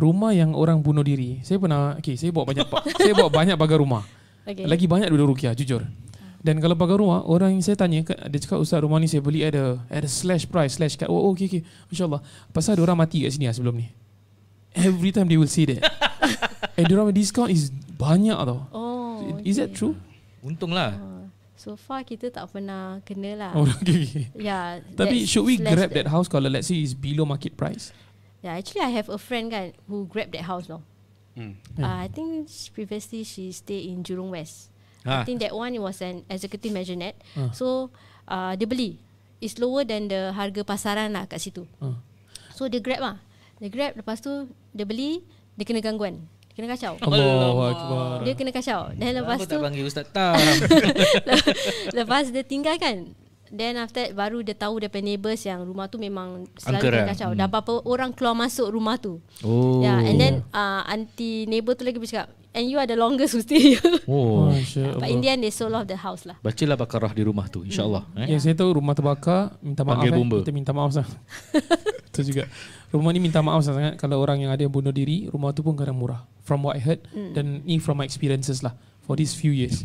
Rumah yang orang bunuh diri Saya pernah Okay saya bawa banyak Saya bawa banyak bagai rumah okay. Lagi banyak duduk rukiah Jujur dan kalau pagar rumah, orang yang saya tanya, dia cakap, Ustaz rumah ni saya beli ada ada slash price, slash kat. Oh, okay, okay. InsyaAllah. Pasal ada orang mati kat sini lah sebelum ni. Every time they will see that. And dia orang discount is banyak tau. Oh, Is that true? untung lah oh, So far kita tak pernah kena lah. Oh, okay. yeah. Ya, Tapi should we grab that house kalau let's say is below market price? Yeah, actually I have a friend kan who grab that house lor Hmm. Uh, I think previously she stay in Jurong West. Ha. I think that one was an executive measure net. Ha. So uh, dia beli. It's lower than the harga pasaran lah kat situ. Ha. So dia grab lah. Dia grab lepas tu dia beli, dia kena gangguan. Dia kena kacau. Allah. Dia kena kacau. Dan lepas tu... Aku tak panggil Ustaz Tam. lepas dia tinggal kan. Then after that baru dia tahu daripada neighbors yang rumah tu memang selalu Angkara. Lah. kacau. Hmm. Dah berapa orang keluar masuk rumah tu. Ya, oh. Yeah, and then uh, anti neighbour tu lagi bercakap, And you are the longest who stay Oh, yeah, But in the end, they sold off the house lah. Bacalah bakarah di rumah tu, hmm. insyaAllah. Mm. Eh? Ya, yeah, saya tahu rumah terbakar, minta maaf. Panggil eh. bomba. Eh. Kita minta maaf sah. Itu juga. Rumah ni minta maaf sangat kalau orang yang ada yang bunuh diri, rumah tu pun kadang murah. From what I heard, mm. dan ni from my experiences lah. For these few years.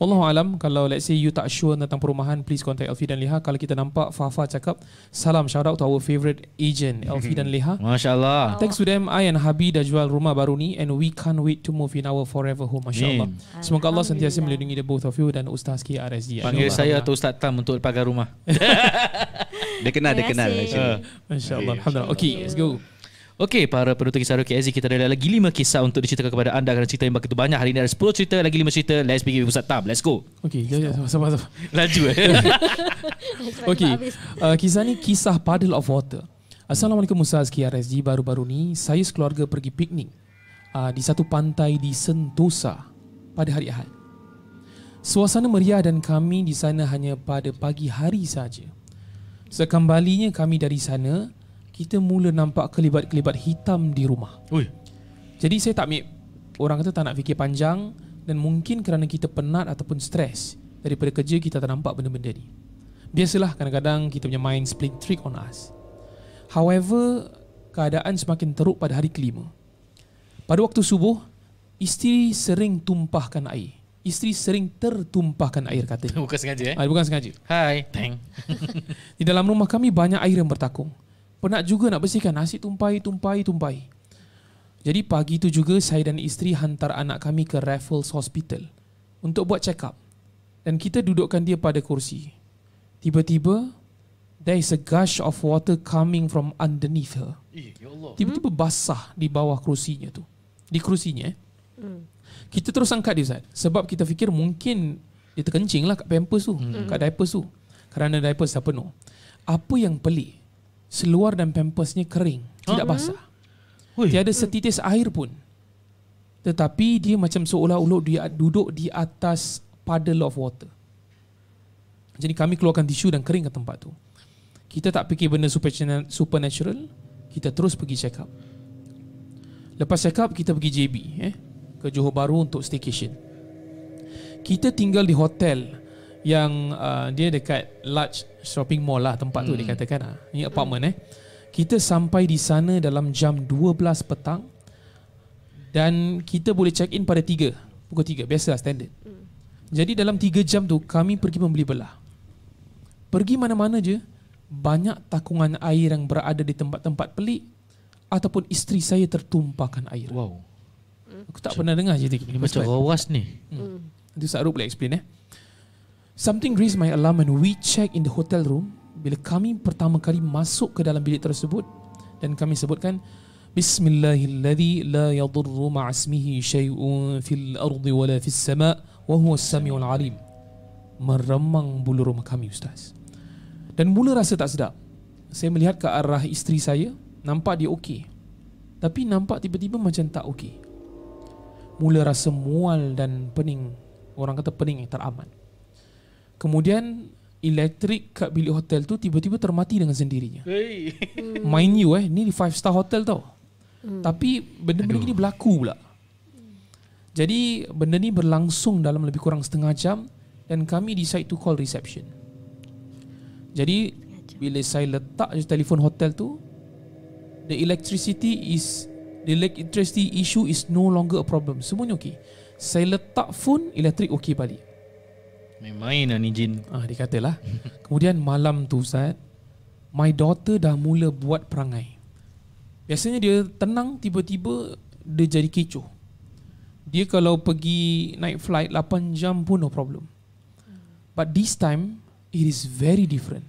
Allah alam kalau let's say you tak sure tentang perumahan please contact Alfi dan Liha kalau kita nampak Fafa cakap salam shout out to our favourite agent Alfi dan Masya Allah. Thanks to them I and Habi dah jual rumah baru ni and we can't wait to move in our forever home Masya Allah. Semoga Allah sentiasa melindungi the both of you dan Ustaz KRSG. Panggil saya atau Ustaz Tam untuk pagar rumah. dia kenal dia kenal. Masya Allah. Okay, let's go. Okey, para penonton kisah Rokit Aziz, kita ada lagi 5 kisah untuk diceritakan kepada anda kerana cerita yang begitu banyak. Hari ini ada 10 cerita, lagi 5 cerita. Let's begin with Pusat Tam. Let's go. Okey, jom, jom. Sabar, sabar. Laju eh. Okey, uh, kisah ni kisah Puddle of Water. Assalamualaikum Musa Ustaz KRSG. Baru-baru ni, saya sekeluarga pergi piknik uh, di satu pantai di Sentosa pada hari Ahad. Suasana meriah dan kami di sana hanya pada pagi hari saja. Sekembalinya kami dari sana, kita mula nampak kelibat-kelibat hitam di rumah. Oi. Jadi saya tak mik. orang kata tak nak fikir panjang dan mungkin kerana kita penat ataupun stres daripada kerja kita tak nampak benda-benda ni. Biasalah kadang-kadang kita punya mind split trick on us. However, keadaan semakin teruk pada hari kelima. Pada waktu subuh, isteri sering tumpahkan air. Isteri sering tertumpahkan air katanya. Bukan sengaja eh? Ah, bukan sengaja. Hai. Teng. di dalam rumah kami banyak air yang bertakung penat juga nak bersihkan nasi tumpai tumpai tumpai jadi pagi itu juga saya dan isteri hantar anak kami ke Raffles Hospital untuk buat check up dan kita dudukkan dia pada kursi tiba-tiba there is a gush of water coming from underneath her eh, ya tiba-tiba hmm? basah di bawah kerusinya tu di kerusinya eh. hmm. kita terus angkat dia Zat sebab kita fikir mungkin dia terkencing lah kat pampers tu hmm. kat diapers tu kerana diapers dah penuh apa yang pelik seluar dan pampersnya kering, uh-huh. tidak basah. Hui. Tiada setitis air pun. Tetapi dia macam seolah-olah dia duduk di atas puddle of water. Jadi kami keluarkan tisu dan kering ke tempat tu. Kita tak fikir benda supernatural, kita terus pergi check up. Lepas check up kita pergi JB eh ke Johor Bahru untuk staycation. Kita tinggal di hotel yang uh, dia dekat large shopping mall lah tempat hmm. tu dikatakan ah. Ini apartment hmm. eh. Kita sampai di sana dalam jam 12 petang dan kita boleh check in pada 3. Pukul 3 lah standard. Hmm. Jadi dalam 3 jam tu kami pergi membeli belah. Pergi mana-mana je banyak takungan air yang berada di tempat-tempat pelik ataupun isteri saya tertumpahkan air. Wow. Aku tak macam, pernah dengar cerita ni. Macam wawas ni. Hmm. Nanti Sarup boleh explain eh. Something raised my alarm when we check in the hotel room bila kami pertama kali masuk ke dalam bilik tersebut dan kami sebutkan Bismillahilladzi la yadurru ma'asmihi syai'un fil ardi wala fis sama' wa samiul alim meremang bulu roma kami ustaz dan mula rasa tak sedap saya melihat ke arah isteri saya nampak dia okey tapi nampak tiba-tiba macam tak okey mula rasa mual dan pening orang kata pening yang teraman. Kemudian elektrik kat bilik hotel tu tiba-tiba termati dengan sendirinya. Hey. Hmm. Mind you eh, ni di five star hotel tau. Hmm. Tapi benda-benda ni berlaku pula. Jadi benda ni berlangsung dalam lebih kurang setengah jam dan kami decide to call reception. Jadi bila saya letak je telefon hotel tu the electricity is the electricity issue is no longer a problem. Semuanya okey. Saya letak phone, elektrik okey balik. Main-main lah ni jin. Ah, dia kata lah. Kemudian malam tu Ustaz, my daughter dah mula buat perangai. Biasanya dia tenang, tiba-tiba dia jadi kecoh. Dia kalau pergi night flight 8 jam pun no problem. But this time, it is very different.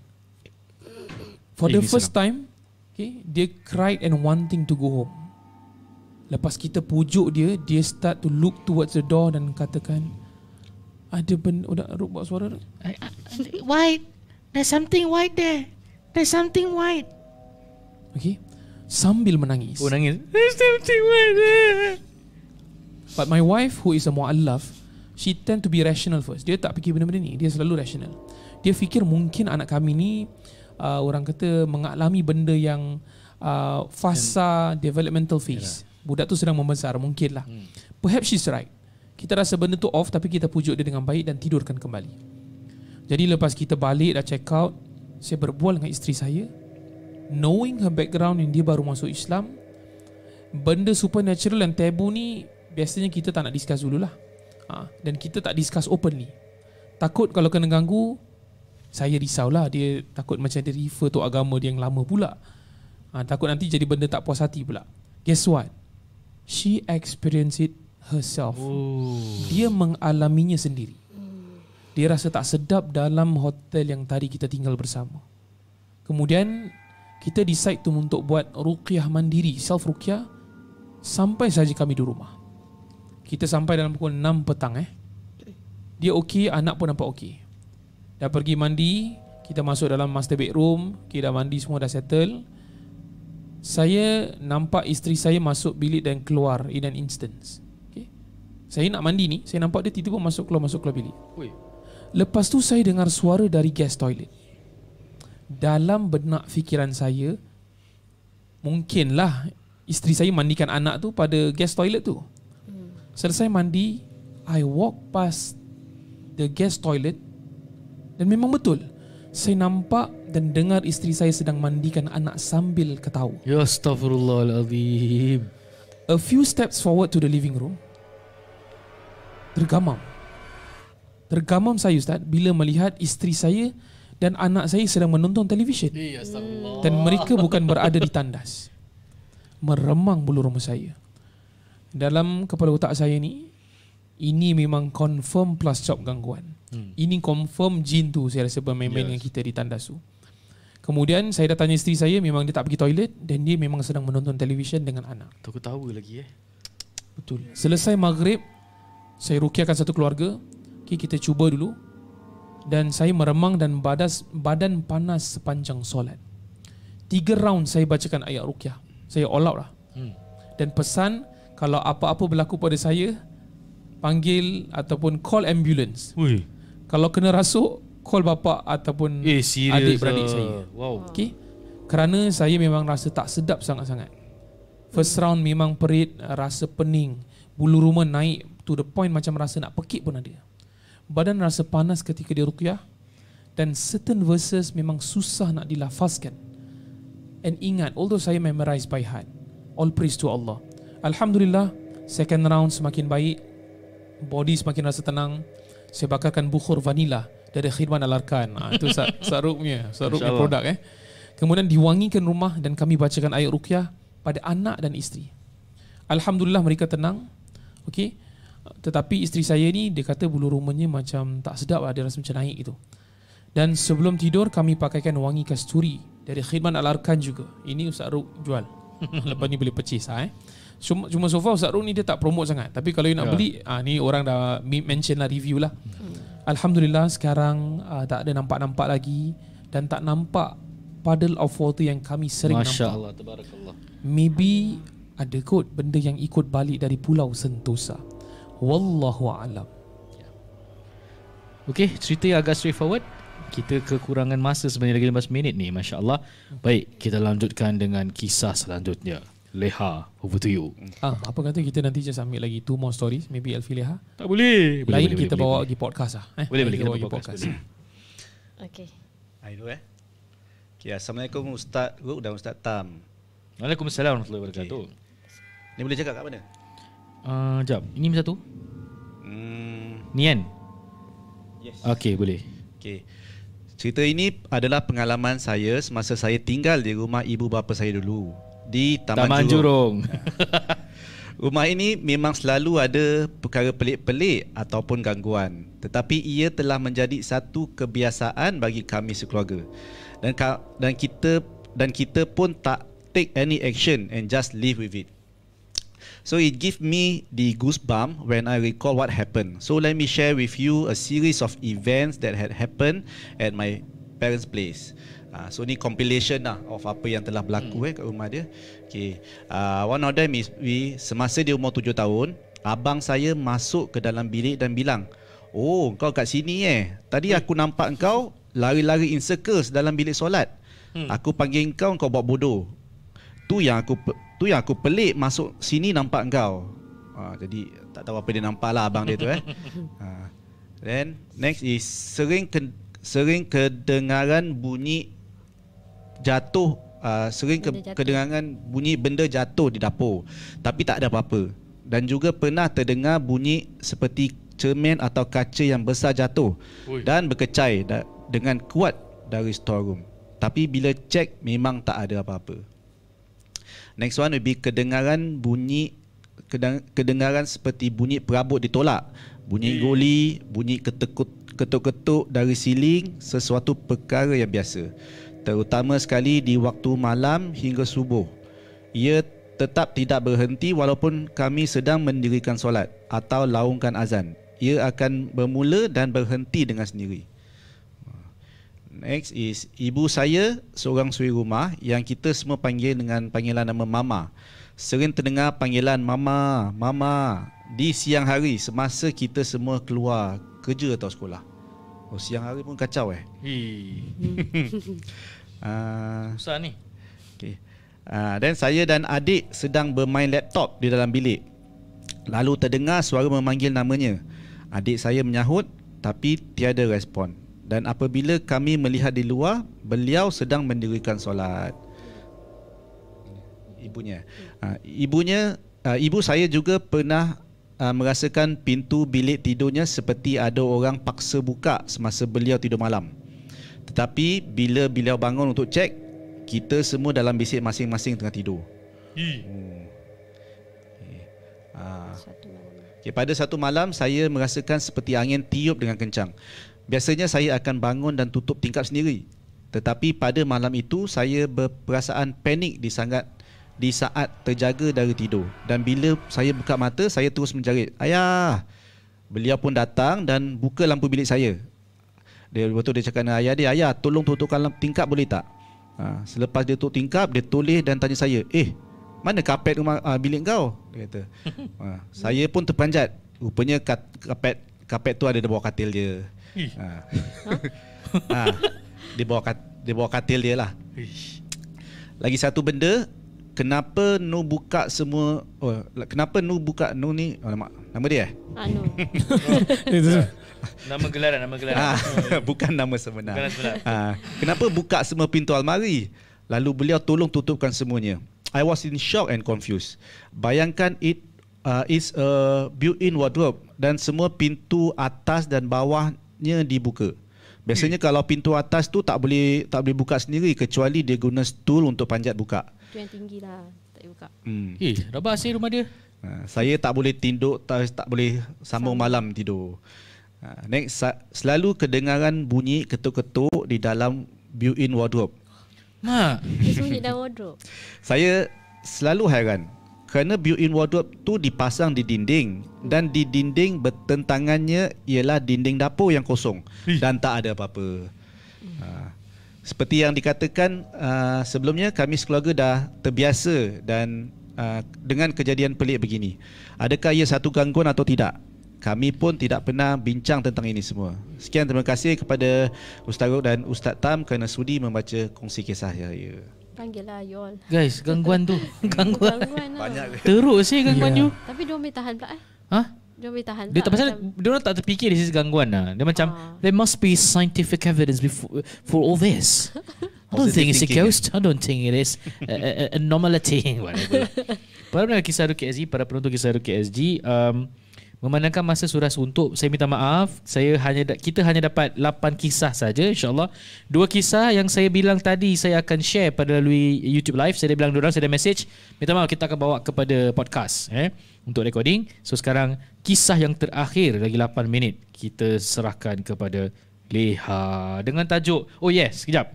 For eh, the first time, okay, dia cried and wanting to go home. Lepas kita pujuk dia, dia start to look towards the door dan katakan, ada ben udah oh, buat suara White. There's something white there. There's something white. Okay. Sambil menangis. Oh nangis. There's something white there. But my wife who is a mu'allaf, she tend to be rational first. Dia tak fikir benda-benda ni. Dia selalu rational. Dia fikir mungkin anak kami ni uh, orang kata mengalami benda yang uh, fasa And developmental phase. Yeah. Budak tu sedang membesar mungkinlah. Hmm. Perhaps she's right. Kita rasa benda tu off tapi kita pujuk dia dengan baik dan tidurkan kembali. Jadi lepas kita balik dah check out, saya berbual dengan isteri saya. Knowing her background yang dia baru masuk Islam, benda supernatural dan taboo ni biasanya kita tak nak discuss dululah. Ha, dan kita tak discuss open ni. Takut kalau kena ganggu, saya risau lah dia takut macam dia refer tu agama dia yang lama pula. Ha, takut nanti jadi benda tak puas hati pula. Guess what? She experienced it herself. Oh. Dia mengalaminya sendiri. Hmm. Dia rasa tak sedap dalam hotel yang tadi kita tinggal bersama. Kemudian kita decide tu untuk buat ruqyah mandiri, self ruqyah sampai saja kami di rumah. Kita sampai dalam pukul 6 petang eh. Dia okey, anak pun nampak okey. Dah pergi mandi, kita masuk dalam master bedroom, kita dah mandi semua dah settle. Saya nampak isteri saya masuk bilik dan keluar in an instance. Saya nak mandi ni Saya nampak dia tiba-tiba masuk keluar Masuk keluar bilik Ui. Lepas tu saya dengar suara dari gas toilet Dalam benak fikiran saya Mungkinlah Isteri saya mandikan anak tu Pada gas toilet tu hmm. Selesai mandi I walk past The gas toilet Dan memang betul Saya nampak dan dengar isteri saya sedang mandikan anak sambil ketawa. Ya Astaghfirullahaladzim. A few steps forward to the living room tergamam. Tergamam saya Ustaz bila melihat isteri saya dan anak saya sedang menonton televisyen. dan mereka bukan berada di tandas. Meremang bulu rumah saya. Dalam kepala otak saya ni, ini memang confirm plus chop gangguan. Hmm. Ini confirm jin tu saya rasa bermain-main yes. dengan kita di tandas tu. Kemudian saya dah tanya isteri saya memang dia tak pergi toilet dan dia memang sedang menonton televisyen dengan anak. Tak tahu lagi eh. Betul. Selesai maghrib, saya rukiahkan satu keluarga okay, kita cuba dulu dan saya meremang dan badas, badan panas sepanjang solat tiga round saya bacakan ayat rukiah saya all out lah hmm. dan pesan kalau apa-apa berlaku pada saya panggil ataupun call ambulance Ui. kalau kena rasuk call bapa ataupun eh, adik beradik saya lah. wow. okay? kerana saya memang rasa tak sedap sangat-sangat first round memang perit rasa pening bulu rumah naik to the point macam rasa nak pekik pun ada. Badan rasa panas ketika dia ruqyah dan certain verses memang susah nak dilafazkan. And ingat, although saya memorize by heart, all praise to Allah. Alhamdulillah, second round semakin baik, body semakin rasa tenang, saya bakarkan bukhur vanila dari khidmat al-arkan. Ha, itu sarupnya, sarupnya produk. Eh. Kemudian diwangikan rumah dan kami bacakan ayat ruqyah pada anak dan isteri. Alhamdulillah mereka tenang. Okey. Tetapi isteri saya ni dia kata bulu rumahnya macam tak sedap lah, dia rasa macam naik gitu. Dan sebelum tidur kami pakaikan wangi kasturi dari khidmat alarkan juga. Ini Ustaz Ruk jual. Lepas ni boleh purchase ah eh. Cuma, cuma so far Ustaz Ruk ni dia tak promote sangat. Tapi kalau you nak yeah. beli, ah ni orang dah mention lah review lah. Hmm. Alhamdulillah sekarang ah, tak ada nampak-nampak lagi dan tak nampak puddle of water yang kami sering Masya nampak. Masya-Allah Maybe ada kot benda yang ikut balik dari pulau Sentosa. Wallahu alam. Okey, cerita yang agak straightforward. Kita kekurangan masa sebenarnya lagi 15 minit ni, masya-Allah. Baik, kita lanjutkan dengan kisah selanjutnya. Leha, over to you. Ah, apa kata kita nanti just ambil lagi two more stories, maybe Alfi Leha? Tak boleh. Lain boleh, kita boleh, bawa lagi podcast ah. Eh? Boleh, boleh kita, kita bawa podcast. podcast. Okey. Ah, eh. Okay, assalamualaikum Ustaz Ruk dan Ustaz Tam. Waalaikumsalam warahmatullahi wabarakatuh. Okay. Ni boleh cakap kat mana? Ah, jap. Ini satu. Hmm. Ni kan? Yes. Okey, boleh. Okey. Cerita ini adalah pengalaman saya semasa saya tinggal di rumah ibu bapa saya dulu di Taman, Taman Jurung. Jurung. rumah ini memang selalu ada perkara pelik-pelik ataupun gangguan, tetapi ia telah menjadi satu kebiasaan bagi kami sekeluarga. Dan dan kita dan kita pun tak take any action and just live with it. So it give me the goosebump when I recall what happened. So let me share with you a series of events that had happened at my parents' place. Uh, so ni compilation lah of apa yang telah berlaku hmm. eh, kat rumah dia. Okay. Uh, one of them is we, semasa dia umur tujuh tahun, abang saya masuk ke dalam bilik dan bilang, Oh, kau kat sini eh. Tadi hmm. aku nampak kau lari-lari in circles dalam bilik solat. Hmm. Aku panggil kau, kau buat bodoh. Tu yang aku tu yang aku pelik masuk sini nampak kau. Ha, ah, jadi tak tahu apa dia nampak lah abang dia tu eh. Ha. Then next is sering ke, sering kedengaran bunyi jatuh Uh, sering ke- kedengaran bunyi benda jatuh di dapur tapi tak ada apa-apa dan juga pernah terdengar bunyi seperti cermin atau kaca yang besar jatuh Ui. dan berkecai da- dengan kuat dari storeroom tapi bila cek memang tak ada apa-apa Next one will be kedengaran bunyi kedengaran seperti bunyi perabot ditolak. Bunyi goli, bunyi ketekut ketuk-ketuk dari siling sesuatu perkara yang biasa terutama sekali di waktu malam hingga subuh ia tetap tidak berhenti walaupun kami sedang mendirikan solat atau laungkan azan ia akan bermula dan berhenti dengan sendiri Next is ibu saya seorang suri rumah yang kita semua panggil dengan panggilan nama mama. Sering terdengar panggilan mama, mama di siang hari semasa kita semua keluar kerja atau sekolah. Oh siang hari pun kacau eh. Ah, susah ni. Okay. Ah, dan uh, saya dan adik sedang bermain laptop di dalam bilik. Lalu terdengar suara memanggil namanya. Adik saya menyahut tapi tiada respon dan apabila kami melihat di luar beliau sedang mendirikan solat ibunya ha, ibunya ha, ibu saya juga pernah ha, merasakan pintu bilik tidurnya seperti ada orang paksa buka semasa beliau tidur malam tetapi bila beliau bangun untuk cek kita semua dalam bisik masing-masing tengah tidur Ah. Okay, pada satu malam saya merasakan seperti angin tiup dengan kencang. Biasanya saya akan bangun dan tutup tingkap sendiri. Tetapi pada malam itu saya berperasaan panik di sangat di saat terjaga dari tidur dan bila saya buka mata saya terus menjerit ayah beliau pun datang dan buka lampu bilik saya dia betul dia cakap dengan ayah dia ayah tolong tutupkan lampu tingkap boleh tak ha, selepas dia tutup tingkap dia tulis dan tanya saya eh mana kapet rumah uh, bilik kau dia kata ha, saya pun terpanjat rupanya kapet kapet tu ada di bawah katil dia Ah. Ah. Dia bawa katil dia lah Lagi satu benda Kenapa Nu buka semua oh, Kenapa Nu buka Nu ni oh, nama, nama dia eh? Anu ah, no. Nama gelaran nama gelaran. Ah, bukan nama sebenar Bukan sebenar. Kenapa buka semua pintu almari Lalu beliau tolong tutupkan semuanya I was in shock and confused Bayangkan it uh, is a built-in wardrobe Dan semua pintu atas dan bawah sepatutnya dibuka. Biasanya hmm. kalau pintu atas tu tak boleh tak boleh buka sendiri kecuali dia guna stool untuk panjat buka. Itu yang tinggi lah tak boleh buka. Hmm. Eh, rabak asyik rumah dia. Ha, saya tak boleh tinduk, tak, tak boleh sambung Sama. malam tidur. Ha, next, selalu kedengaran bunyi ketuk-ketuk di dalam built-in wardrobe. Ma, Dia bunyi dalam wardrobe. Saya selalu hairan kerana built-in wardrobe tu dipasang di dinding dan di dinding bertentangannya ialah dinding dapur yang kosong Hi. dan tak ada apa-apa. Ha. Seperti yang dikatakan uh, sebelumnya kami sekeluarga dah terbiasa dan uh, dengan kejadian pelik begini. Adakah ia satu gangguan atau tidak? Kami pun tidak pernah bincang tentang ini semua. Sekian terima kasih kepada Ustaz Ruk dan Ustaz Tam kerana sudi membaca kongsi kisah saya. Panggillah Yol. Guys, gangguan tu. gangguan. gangguan lah. Teruk sih gangguan yeah. you. Tapi dia boleh tahan pula eh. Hah? Dia Dia tak pasal dia orang tak terfikir this is gangguan lah. Dia macam uh. there must be scientific evidence before, for all this. I don't think it's a ghost. I don't think it is a anomaly. Whatever. para penonton kisah Ruki SG, para penonton kisah Ruki SG, um, Memandangkan masa surah untuk saya minta maaf, saya hanya kita hanya dapat 8 kisah saja insya-Allah. Dua kisah yang saya bilang tadi saya akan share pada melalui YouTube live. Saya dah bilang orang, saya dah message. Minta maaf kita akan bawa kepada podcast eh untuk recording. So sekarang kisah yang terakhir lagi 8 minit kita serahkan kepada Leha dengan tajuk Oh yes, sekejap.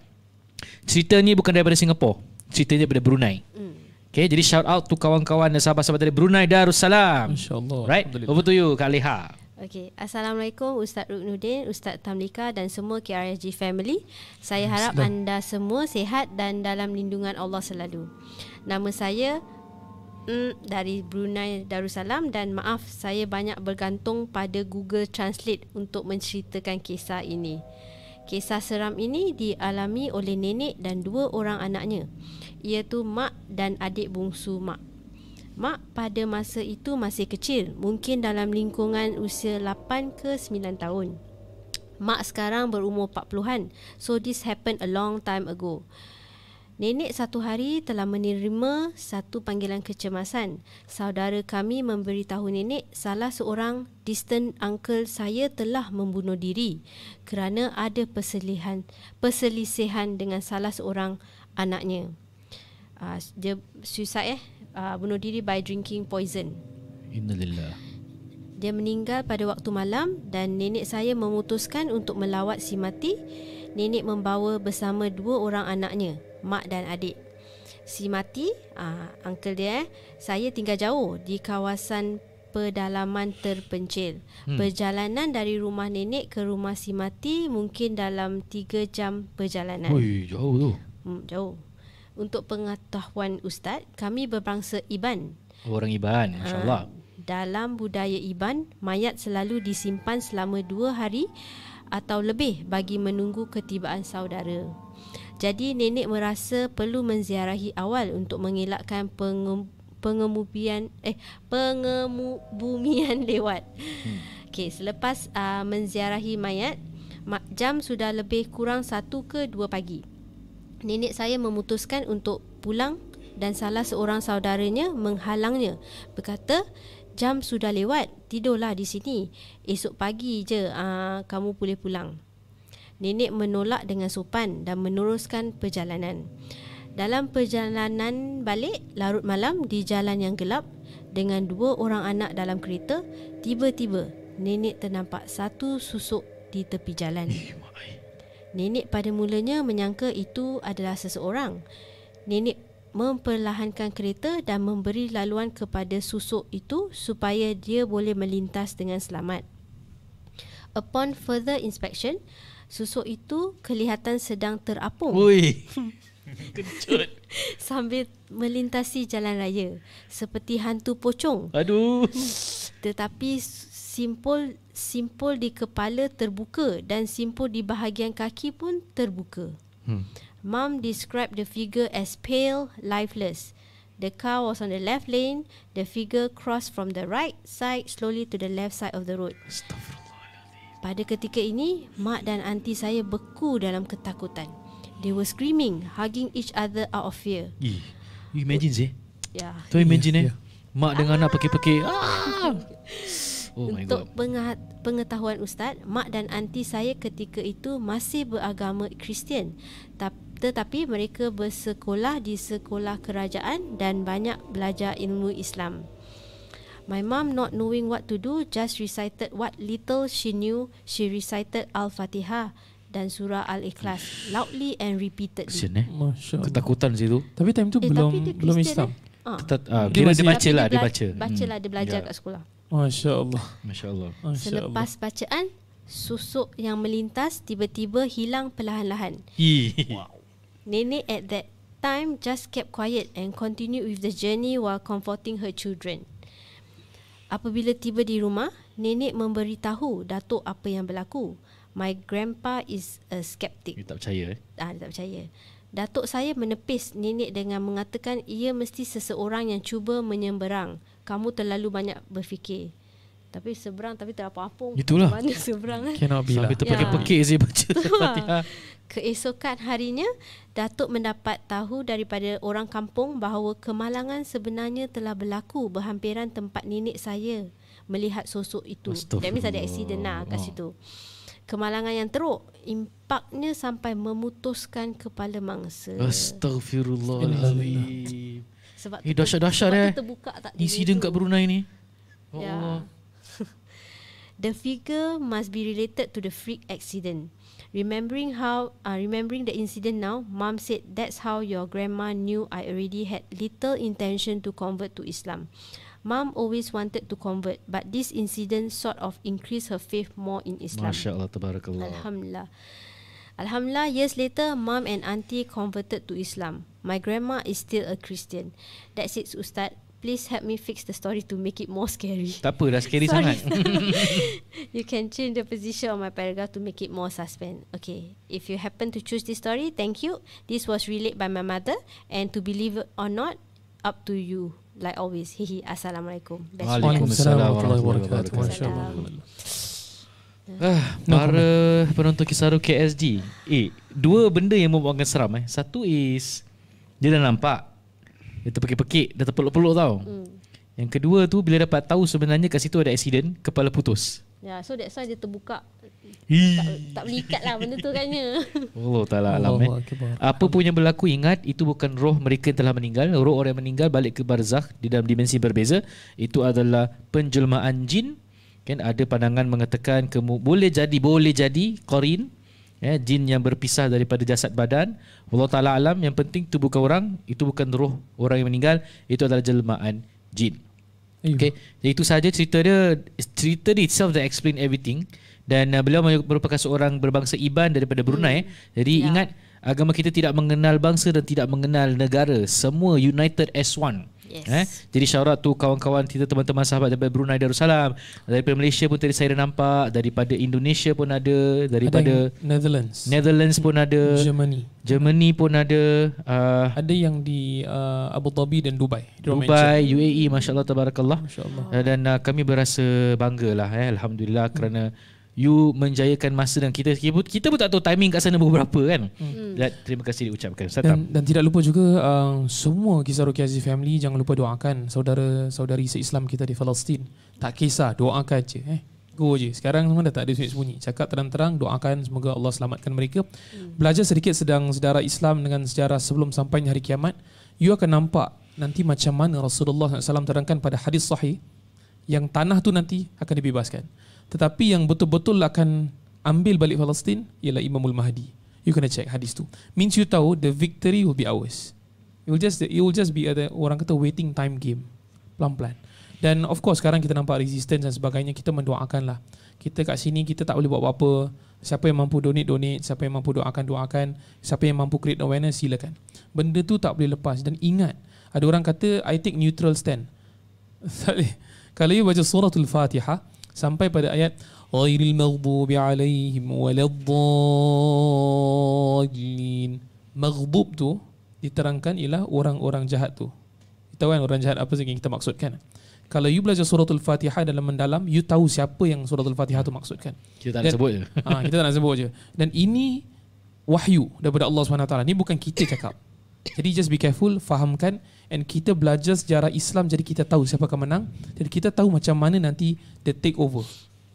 Cerita ni bukan daripada Singapura. Cerita ni daripada Brunei. Mm. Okay, jadi shout out tu kawan-kawan dan sahabat-sahabat dari Brunei Darussalam. InsyaAllah. Right? Over to you, Kak Leha. Okay. Assalamualaikum Ustaz Ruknudin, Ustaz Tamlika dan semua KRSG family. Saya harap Ustaz. anda semua sehat dan dalam lindungan Allah selalu. Nama saya mm, dari Brunei Darussalam dan maaf saya banyak bergantung pada Google Translate untuk menceritakan kisah ini. Kisah seram ini dialami oleh nenek dan dua orang anaknya Iaitu mak dan adik bungsu mak Mak pada masa itu masih kecil Mungkin dalam lingkungan usia 8 ke 9 tahun Mak sekarang berumur 40-an So this happened a long time ago Nenek satu hari telah menerima satu panggilan kecemasan. Saudara kami memberitahu nenek salah seorang distant uncle saya telah membunuh diri kerana ada perselisihan, perselisihan dengan salah seorang anaknya. Uh, dia suicide eh, uh, bunuh diri by drinking poison. Innalillah. Dia meninggal pada waktu malam dan nenek saya memutuskan untuk melawat si mati nenek membawa bersama dua orang anaknya, mak dan adik. Si Mati, uh, uncle dia, eh, saya tinggal jauh di kawasan pedalaman terpencil. Hmm. Perjalanan dari rumah nenek ke rumah si Mati mungkin dalam tiga jam perjalanan. Ui, jauh tu. Hmm, jauh. Untuk pengetahuan ustaz, kami berbangsa Iban. Orang Iban, insyaAllah. Ah, uh, dalam budaya Iban, mayat selalu disimpan selama dua hari atau lebih bagi menunggu ketibaan saudara. Jadi nenek merasa perlu menziarahi awal untuk mengelakkan pengemubian eh pengemubumian lewat. Hmm. Okey, selepas uh, menziarahi mayat, jam sudah lebih kurang 1 ke 2 pagi. Nenek saya memutuskan untuk pulang dan salah seorang saudaranya menghalangnya berkata jam sudah lewat, tidurlah di sini. Esok pagi je uh, kamu boleh pulang. Nenek menolak dengan sopan dan meneruskan perjalanan. Dalam perjalanan balik, larut malam di jalan yang gelap dengan dua orang anak dalam kereta, tiba-tiba nenek ternampak satu susuk di tepi jalan. Eh. Nenek pada mulanya menyangka itu adalah seseorang. Nenek memperlahankan kereta dan memberi laluan kepada susuk itu supaya dia boleh melintas dengan selamat. Upon further inspection, susuk itu kelihatan sedang terapung. Ui. Sambil melintasi jalan raya seperti hantu pocong. Aduh. Tetapi simpul simpul di kepala terbuka dan simpul di bahagian kaki pun terbuka. Hmm. Mum described the figure as pale, lifeless. The car was on the left lane. The figure crossed from the right side slowly to the left side of the road. Pada ketika ini, mak dan auntie saya beku dalam ketakutan. They were screaming, hugging each other out of fear. You imagine sih? Yeah. Tuh imagine yeah. eh. Ya, ya. Mak dengan anak pergi-pergi. Ah! Ah! Oh Untuk God. pengetahuan Ustaz, mak dan auntie saya ketika itu masih beragama Kristian. Tapi tetapi mereka bersekolah di sekolah kerajaan dan banyak belajar ilmu Islam. My mom not knowing what to do just recited what little she knew. She recited Al-Fatihah dan surah Al-Ikhlas loudly and repeatedly. Kesian eh. Ketakutan situ. Tapi time tu eh, belum belum Islam. Eh? Ha. Uh, dia, dia, lah, dia, baca lah, dia baca. Baca lah, dia belajar yeah. kat sekolah. Masya Allah. Masya Allah. Selepas bacaan, susuk yang melintas tiba-tiba hilang perlahan-lahan. Wow. Nenek at that time just kept quiet and continued with the journey while comforting her children. Apabila tiba di rumah, nenek memberitahu datuk apa yang berlaku. My grandpa is a skeptic. Dia tak percaya eh? Ah, dia tak percaya. Datuk saya menepis nenek dengan mengatakan ia mesti seseorang yang cuba menyemberang. Kamu terlalu banyak berfikir tapi seberang tapi tak apa-apa Itulah. mana seberang kan cannot be lah sampai terpekik ya. sih baca Fatihah keesokan harinya datuk mendapat tahu daripada orang kampung bahawa kemalangan sebenarnya telah berlaku berhampiran tempat nenek saya melihat sosok itu that means ada accident lah kat situ kemalangan yang teruk impaknya sampai memutuskan kepala mangsa astagfirullahalazim sebab eh, dahsyat-dahsyat eh. Terbuka tak Brunei ni. Ya the figure must be related to the freak accident. Remembering how, uh, remembering the incident now, mom said that's how your grandma knew I already had little intention to convert to Islam. Mom always wanted to convert, but this incident sort of increased her faith more in Islam. Masya Allah, tabarakallah. Alhamdulillah. Alhamdulillah, years later, mom and auntie converted to Islam. My grandma is still a Christian. That's it, Ustaz please help me fix the story to make it more scary. Tak apa, dah scary sangat. you can change the position of my paragraph to make it more suspense. Okay, if you happen to choose this story, thank you. This was relayed by my mother and to believe it or not, up to you. Like always, hehe. Assalamualaikum. Best Waalaikumsalam warahmatullahi wabarakatuh. Ah, para penonton Kisaru KSD. Eh, dua benda yang membuatkan seram eh. Satu is dia dah nampak dia terpekik-pekik Dia terpeluk-peluk tau mm. Yang kedua tu Bila dapat tahu sebenarnya Kat situ ada accident Kepala putus Ya yeah, so that's why dia terbuka Hii. Tak, tak lah benda tu katnya Allah Ta'ala Allah alam eh. Apa pun yang berlaku ingat Itu bukan roh mereka yang telah meninggal Roh orang yang meninggal balik ke barzakh Di dalam dimensi berbeza Itu adalah penjelmaan jin kan? Ada pandangan mengatakan Boleh jadi, boleh jadi Korin Ya, jin yang berpisah daripada jasad badan Allah Ta'ala alam yang penting itu bukan orang Itu bukan roh orang yang meninggal Itu adalah jelmaan jin okay. itu saja cerita dia Cerita dia itself that explain everything Dan uh, beliau merupakan seorang berbangsa Iban daripada Brunei hmm. Jadi ya. ingat agama kita tidak mengenal bangsa dan tidak mengenal negara Semua united as one Yes. Eh? Jadi syarat tu kawan-kawan kita teman-teman sahabat dari Brunei Darussalam, dari Malaysia pun tadi saya dah nampak, daripada Indonesia pun ada, daripada ada Netherlands. Netherlands pun ada. Germany. Germany pun ada. Uh, ada yang di uh, Abu Dhabi dan Dubai. Dubai, mention. UAE, masya-Allah tabarakallah. Masya-Allah. Dan uh, kami berasa banggalah eh alhamdulillah kerana you menjayakan masa dan kita kita pun, kita pun tak tahu timing kat sana berapa kan. Mm. Dan terima kasih diucapkan. Dan, dan tidak lupa juga uh, semua kisah Ruki Aziz family jangan lupa doakan saudara-saudari se-Islam kita di Palestin. Tak kisah, doakan aje eh. Go je. Sekarang memang dah tak ada sembunyi. sembunyi. Cakap terang-terang, doakan semoga Allah selamatkan mereka. Mm. Belajar sedikit sedang sejarah Islam dengan sejarah sebelum sampai hari kiamat, you akan nampak nanti macam mana Rasulullah SAW terangkan pada hadis sahih yang tanah tu nanti akan dibebaskan tetapi yang betul-betul akan ambil balik Palestin ialah Imamul Mahdi. You kena check hadis tu. Means you tahu the victory will be ours. It will just it will just be ada orang kata waiting time game. Pelan-pelan. Dan of course sekarang kita nampak resistance dan sebagainya kita mendoakanlah. Kita kat sini kita tak boleh buat apa-apa. Siapa yang mampu donate donate, siapa yang mampu doakan doakan, siapa yang mampu create awareness silakan. Benda tu tak boleh lepas dan ingat ada orang kata I take neutral stand. Kalau you baca surah Al-Fatihah, sampai pada ayat ghairil maghdubi alaihim waladdallin maghdub tu diterangkan ialah orang-orang jahat tu kita tahu kan orang jahat apa yang kita maksudkan kalau you belajar surah Al-Fatihah dalam mendalam, you tahu siapa yang surah Al-Fatihah tu maksudkan. Kita tak nak sebut je. Ha, kita tak nak sebut je. Dan ini wahyu daripada Allah Subhanahu Taala. Ni bukan kita cakap. Jadi just be careful, fahamkan and kita belajar sejarah Islam jadi kita tahu siapa akan menang dan kita tahu macam mana nanti the take over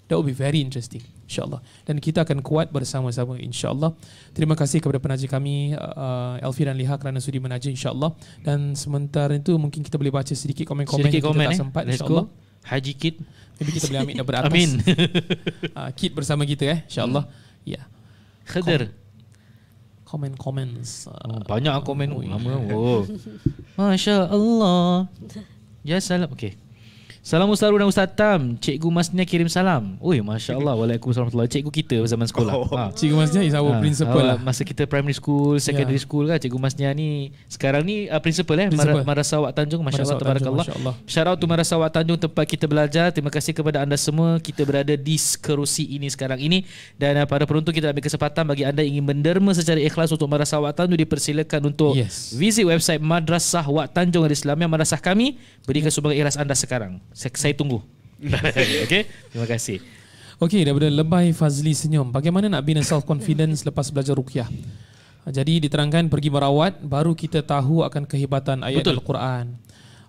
that will be very interesting insyaallah dan kita akan kuat bersama-sama insyaallah terima kasih kepada penaja kami uh, uh, Elfi dan Liha kerana sudi menaja insyaallah dan sementara itu mungkin kita boleh baca sedikit komen-komen sedikit yang komen, kita eh. tak sempat insyaallah Haji Kit Maybe kita boleh ambil daripada atas Amin uh, Kit bersama kita eh InsyaAllah hmm. Ya yeah. Khadr Kom- comment comments. Oh, banyak ah komen lama. Oh. Masya Allah. Ya salam. Okay. Salam Ustaz Arun dan Ustaz Tam Cikgu Masnya kirim salam Oi, Masya Allah Waalaikumsalam warahmatullahi Cikgu kita zaman sekolah oh. ha. Cikgu Masnya is our ha. principal ha, lah Masa kita primary school Secondary yeah. school kan Cikgu Masnya ni Sekarang ni uh, principal eh principal. Madrasah Wak Tanjung Masya Allah, Masya Allah. Shout out to Tanjung Tempat kita belajar Terima kasih kepada anda semua Kita berada di kerusi ini sekarang ini Dan uh, ah, pada peruntung kita ambil kesempatan Bagi anda ingin menderma secara ikhlas Untuk Madrasah Wak Tanjung Dipersilakan untuk yes. Visit website Madrasah Wak Tanjung Islam Yang madrasah kami Berikan yeah. sumbangan ikhlas anda sekarang saya, saya tunggu. okay. Terima kasih. Okey, daripada lebay Fazli senyum. Bagaimana nak bina self confidence lepas belajar ruqyah? Jadi diterangkan pergi berawat baru kita tahu akan kehebatan ayat Betul. Al-Quran.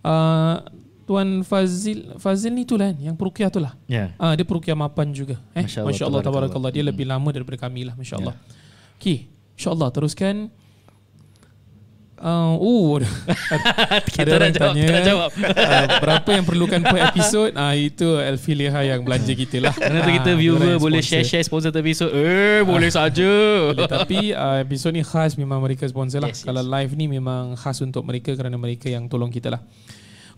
Uh, Tuan Fazil Fazil ni tu lah yang perukiah tu lah. Yeah. Ya. Uh, dia perukiah mapan juga. Eh? Masya Allah, Masya Allah tabarakallah. Dia hmm. lebih lama daripada kami lah. Masya ya. Allah. Yeah. Okay. Insya Allah teruskan. Uh, oh Kita ada orang jawab, tanya, jawab. uh, Berapa yang perlukan per episod uh, Itu Elfie Leha yang belanja kita lah Kerana tu kita ah, viewer uh, boleh share-share sponsor tu episod Eh boleh ah, saja. tapi uh, episod ni khas memang mereka sponsor lah yes, yes. Kalau live ni memang khas untuk mereka Kerana mereka yang tolong kita lah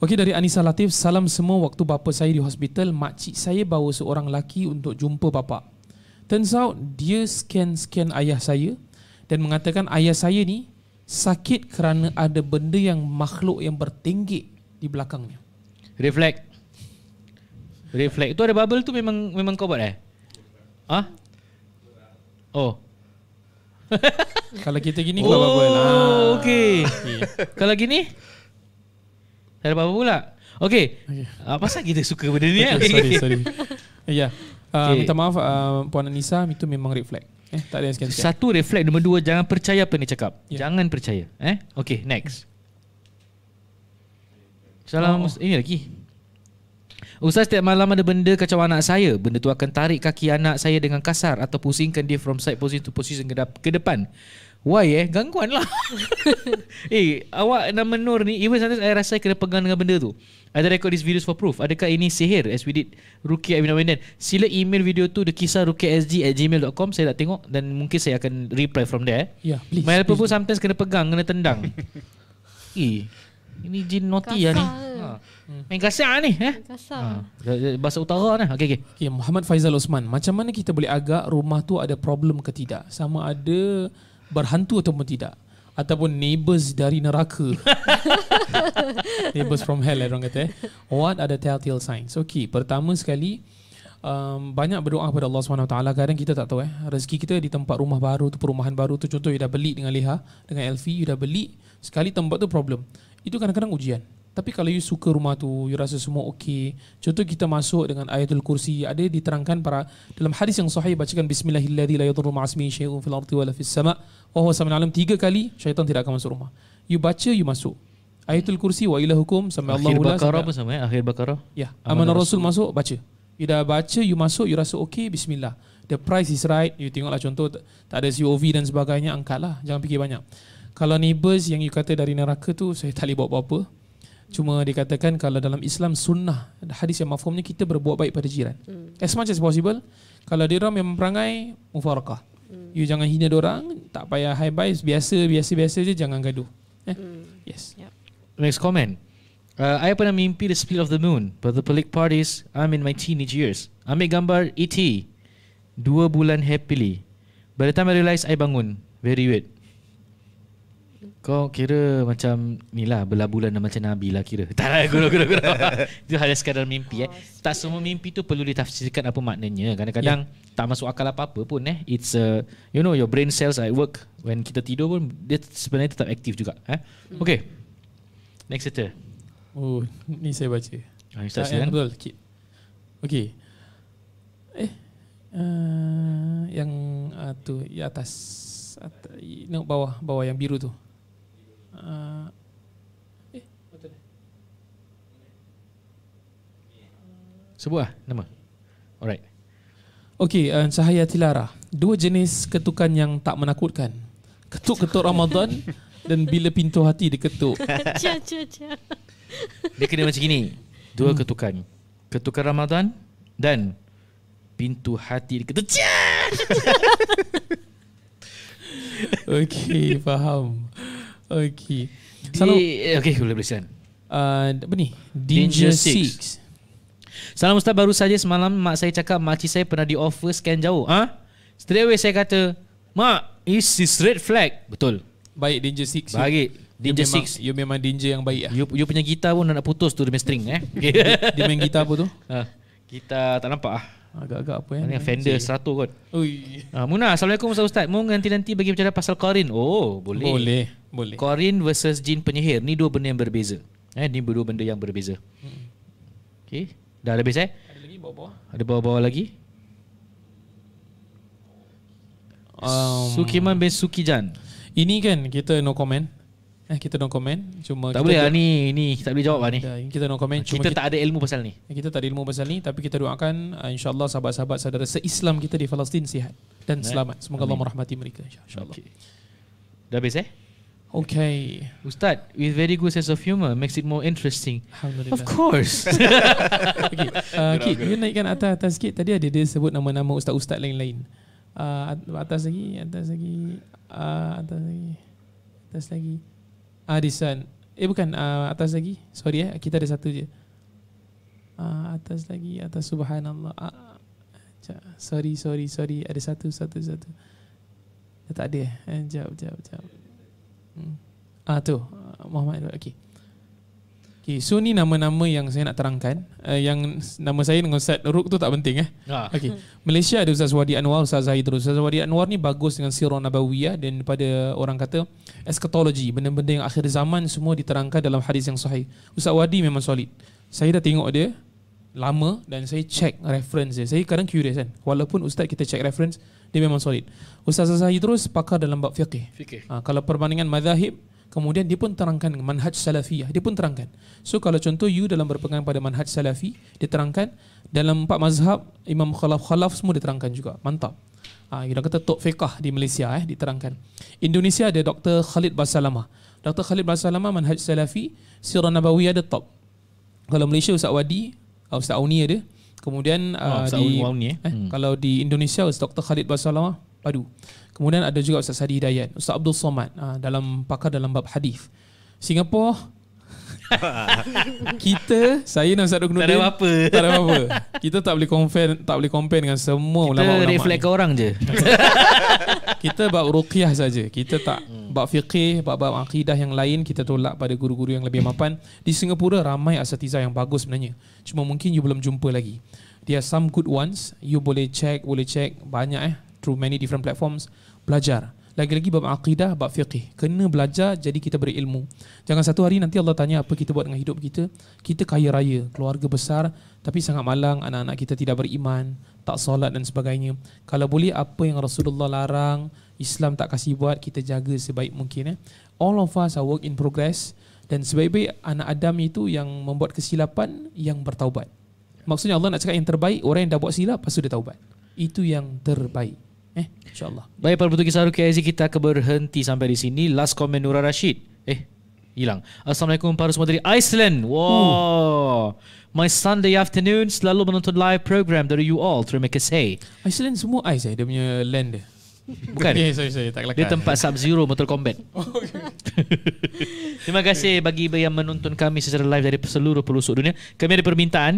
Okey dari Anissa Latif Salam semua waktu bapa saya di hospital Makcik saya bawa seorang lelaki untuk jumpa bapa. Turns out dia scan-scan ayah saya Dan mengatakan ayah saya ni sakit kerana ada benda yang makhluk yang bertinggi di belakangnya. Reflect. Reflect. Itu ada bubble tu memang memang kau buat eh? Ah? Ha? Oh. Kalau kita gini kau bubble. Oh, lah. okey. Kalau gini? Tak ada apa-apa pula. Okey. Okay. Uh, ah, pasal kita suka benda ni? Okay, okay. Eh? Sorry, sorry. Ya. Yeah. Uh, okay. Minta maaf uh, Puan Anissa, itu memang reflect. Eh, tak ada scan-scan. Satu reflect nombor dua jangan percaya apa ni cakap. Yeah. Jangan percaya. Eh? Okay, next. Salam oh. ini lagi. Ustaz setiap malam ada benda kacau anak saya Benda tu akan tarik kaki anak saya dengan kasar Atau pusingkan dia from side position to position ke depan Why eh? Gangguan lah. eh, awak nama Nur ni, even sometimes I rasa I kena pegang dengan benda tu. I dah record this videos for proof. Adakah ini sihir as we did Rookie Abinah Wendan? Sila email video tu, the kisah rookiesg at gmail.com. Saya nak tengok dan mungkin saya akan reply from there. yeah, ya, please. My helper pun sometimes kena pegang, kena tendang. eh, ini jin naughty lah ni. Ha. Main kasar ni. Eh? Kasar. Ha. Bahasa utara ni. Okay, okay. okay, Muhammad Faizal Osman. Macam mana kita boleh agak rumah tu ada problem ke tidak? Sama ada berhantu ataupun tidak ataupun neighbors dari neraka neighbors from hell eh, orang kata eh. what are the telltale signs okey pertama sekali um, banyak berdoa kepada Allah Subhanahu Wa Taala Kadang kita tak tahu eh Rezeki kita di tempat rumah baru tu Perumahan baru tu Contoh you dah beli dengan Leha Dengan Elfi You dah beli Sekali tempat tu problem Itu kadang-kadang ujian tapi kalau you suka rumah tu, you rasa semua okey. Contoh kita masuk dengan ayatul kursi, ada diterangkan para dalam hadis yang sahih bacakan Bismillahirrahmanirrahim. la yadurru ma'a ismihi syai'un fil ardi wala fis sama' wa huwa samiul alim tiga kali syaitan tidak akan masuk rumah. You baca you masuk. Ayatul kursi wa ila hukum sampai Allah ulas. Akhir baqarah apa sama ya? Akhir baqarah. Ya. Amanah rasul masuk baca. You dah baca you masuk you rasa okey bismillah. The price is right. You tengoklah contoh tak ada COV dan sebagainya angkatlah. Jangan fikir banyak. Kalau neighbors yang you kata dari neraka tu saya tak boleh buat apa-apa. Cuma dikatakan kalau dalam Islam sunnah hadis yang mafhumnya kita berbuat baik pada jiran. Hmm. As much as possible. Kalau dia orang memang mufarakah. Hmm. You jangan hina dia orang, tak payah high vibes, biasa biasa-biasa je jangan gaduh. Eh? Hmm. Yes. Yep. Next comment. Uh, I pernah mimpi the split of the moon, but the public parties I'm in my teenage years. Ambil gambar ET. Dua bulan happily. By the time I realize I bangun. Very weird. Kau kira macam ni lah Berlabulan dan macam Nabi lah kira Tak lah gurau gurau Itu hanya sekadar mimpi eh Tak semua mimpi tu perlu ditafsirkan apa maknanya Kadang-kadang yeah. tak masuk akal apa-apa pun eh It's a You know your brain cells at work When kita tidur pun Dia sebenarnya tetap aktif juga eh hmm. Okay Next cerita Oh ni saya baca ah, kan? Betul sikit Okay Eh uh, Yang uh, tu di atas Nak bawah Bawah yang biru tu betul. Uh, Sebuah nama. Alright. Okay, uh, Cahaya Tilara. Dua jenis ketukan yang tak menakutkan. Ketuk-ketuk Ramadan dan bila pintu hati diketuk. Cia, cia, cia. Dia kena macam ini. Dua hmm. ketukan. Ketukan Ramadan dan pintu hati diketuk. Cia! Okay, faham. Okey. Salam. Eh, okey, boleh berikan. Uh, ah, apa ni? Danger, Danger Six. Salam Ustaz baru saja semalam mak saya cakap makcik saya pernah di offer scan jauh. Ha? Straight away saya kata, Mak, this is red flag. Betul. Baik, Danger Six. Baik. Danger you Six. Memang, you memang danger yang baik. Lah. You, you punya gitar pun nak putus tu, dia string. Eh? Okay. dia, dia main gitar apa tu? Ha. Gitar tak nampak ah? Agak-agak apa ya? Eh? Ini Fender seratus kot. Ui. Ha, ah, Muna, Assalamualaikum Ustaz Ustaz. Mau nanti-nanti bagi bercerita pasal Karin. Oh, boleh. Boleh. Boleh. Korin versus jin penyihir. Ni dua benda yang berbeza. Eh, ni dua benda yang berbeza. Hmm. Okay. Dah habis eh? Ada lagi bawah-bawah. Ada bawah-bawah lagi? Um, Sukiman bin Sukijan. Ini kan kita no comment. Eh kita no comment cuma tak boleh lah, ni ni tak boleh jawab lah ni. Ya, kita no comment cuma kita, kita, tak ada ilmu pasal ni. Eh, kita tak ada ilmu pasal ni tapi kita doakan uh, insyaallah sahabat-sahabat saudara islam kita di Palestin sihat dan eh? selamat. Semoga Allah merahmati mereka insyaallah. Okay. Dah habis eh? Okay. Ustaz, with very good sense of humor, makes it more interesting. Of course. okay. Uh, okay, you naikkan atas-atas sikit. Tadi ada dia sebut nama-nama ustaz-ustaz lain-lain. Uh, atas lagi, atas lagi, uh, atas lagi, atas lagi. Ah, this one. Eh, bukan. Uh, atas lagi. Sorry, eh. kita ada satu je. Uh, atas lagi, atas subhanallah. Uh, sorry, sorry, sorry. Ada satu, satu, satu. tak ada. Eh, jawab jawab. jap. Ah tu, Muhammad Okey. Okey, so ni nama-nama yang saya nak terangkan. Uh, yang nama saya dengan Ustaz Ruk tu tak penting eh. Ah. Okey. Malaysia ada Ustaz Wadi Anwar, Ustaz Zahid terus. Ustaz Wadi Anwar ni bagus dengan sirah nabawiyah dan pada orang kata eschatology, benda-benda yang akhir zaman semua diterangkan dalam hadis yang sahih. Ustaz Wadi memang solid. Saya dah tengok dia lama dan saya check reference dia. Saya kadang curious kan. Walaupun ustaz kita check reference, dia memang solid. Ustaz saya terus pakar dalam bab fiqh. Ha, ah, kalau perbandingan mazhab kemudian dia pun terangkan manhaj salafiyah, dia pun terangkan. So kalau contoh you dalam berpegang pada manhaj salafi, dia terangkan dalam empat mazhab Imam Khalaf Khalaf semua diterangkan juga. Mantap. Ah, ha, kita kata tok fiqh di Malaysia eh diterangkan. Indonesia ada Dr. Khalid Basalamah. Dr. Khalid Basalamah manhaj salafi, Sirah Nabawi ada top. Kalau Malaysia Ustaz Wadi, Ustaz Auni ada. Kemudian oh, uh, di eh? eh? hmm. kalau di Indonesia Ustaz Dr Khalid Basalamah padu. Kemudian ada juga Ustaz Sadi Dayat, Ustaz Abdul Somad uh, dalam pakar dalam bab hadis. Singapura kita saya dan Ustaz Nurdin tak ada apa tak ada apa kita tak boleh compare tak boleh compare dengan semua kita ulama-ulama reflect ni. ke orang je kita bab ruqyah saja kita tak hmm. bab fiqih bab-bab akidah yang lain kita tolak pada guru-guru yang lebih mapan di Singapura ramai asatizah yang bagus sebenarnya cuma mungkin you belum jumpa lagi there are some good ones you boleh check boleh check banyak eh through many different platforms belajar lagi-lagi bab akidah, bab fiqh. Kena belajar jadi kita berilmu. Jangan satu hari nanti Allah tanya apa kita buat dengan hidup kita. Kita kaya raya, keluarga besar tapi sangat malang anak-anak kita tidak beriman, tak solat dan sebagainya. Kalau boleh apa yang Rasulullah larang, Islam tak kasih buat, kita jaga sebaik mungkin eh. All of us are work in progress dan sebaik-baik anak Adam itu yang membuat kesilapan yang bertaubat. Maksudnya Allah nak cakap yang terbaik orang yang dah buat silap pasal dia taubat. Itu yang terbaik. Eh, insyaAllah. Baik, pada kisah Ruki Aziz, kita akan berhenti sampai di sini. Last comment Nura Rashid. Eh, hilang. Assalamualaikum para semua dari Iceland. Wow. Ooh. My Sunday afternoon selalu menonton live program dari you all. Terima kasih. Iceland semua ice eh, dia punya land dia. Bukan. Eh, sorry, sorry, tak Dia tempat Sub-Zero Motor Combat. Oh, okay. Terima kasih bagi yang menonton kami secara live dari seluruh pelosok dunia. Kami ada permintaan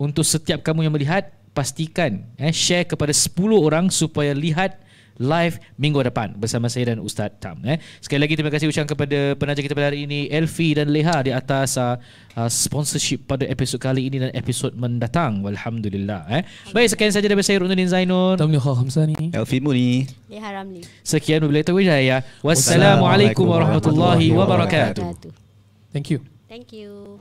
untuk setiap kamu yang melihat, pastikan eh, share kepada 10 orang supaya lihat live minggu depan bersama saya dan Ustaz Tam. Eh. Sekali lagi terima kasih ucapan kepada penaja kita pada hari ini, Elfi dan Leha di atas uh, sponsorship pada episod kali ini dan episod mendatang. Alhamdulillah. Eh. Baik, sekian saja dari saya, Runudin Zainun. Tamu Elfi Muni. Leha Ramli. Sekian, wabila itu wajahaya. Wassalamualaikum warahmatullahi wabarakatuh. Thank you. Thank you.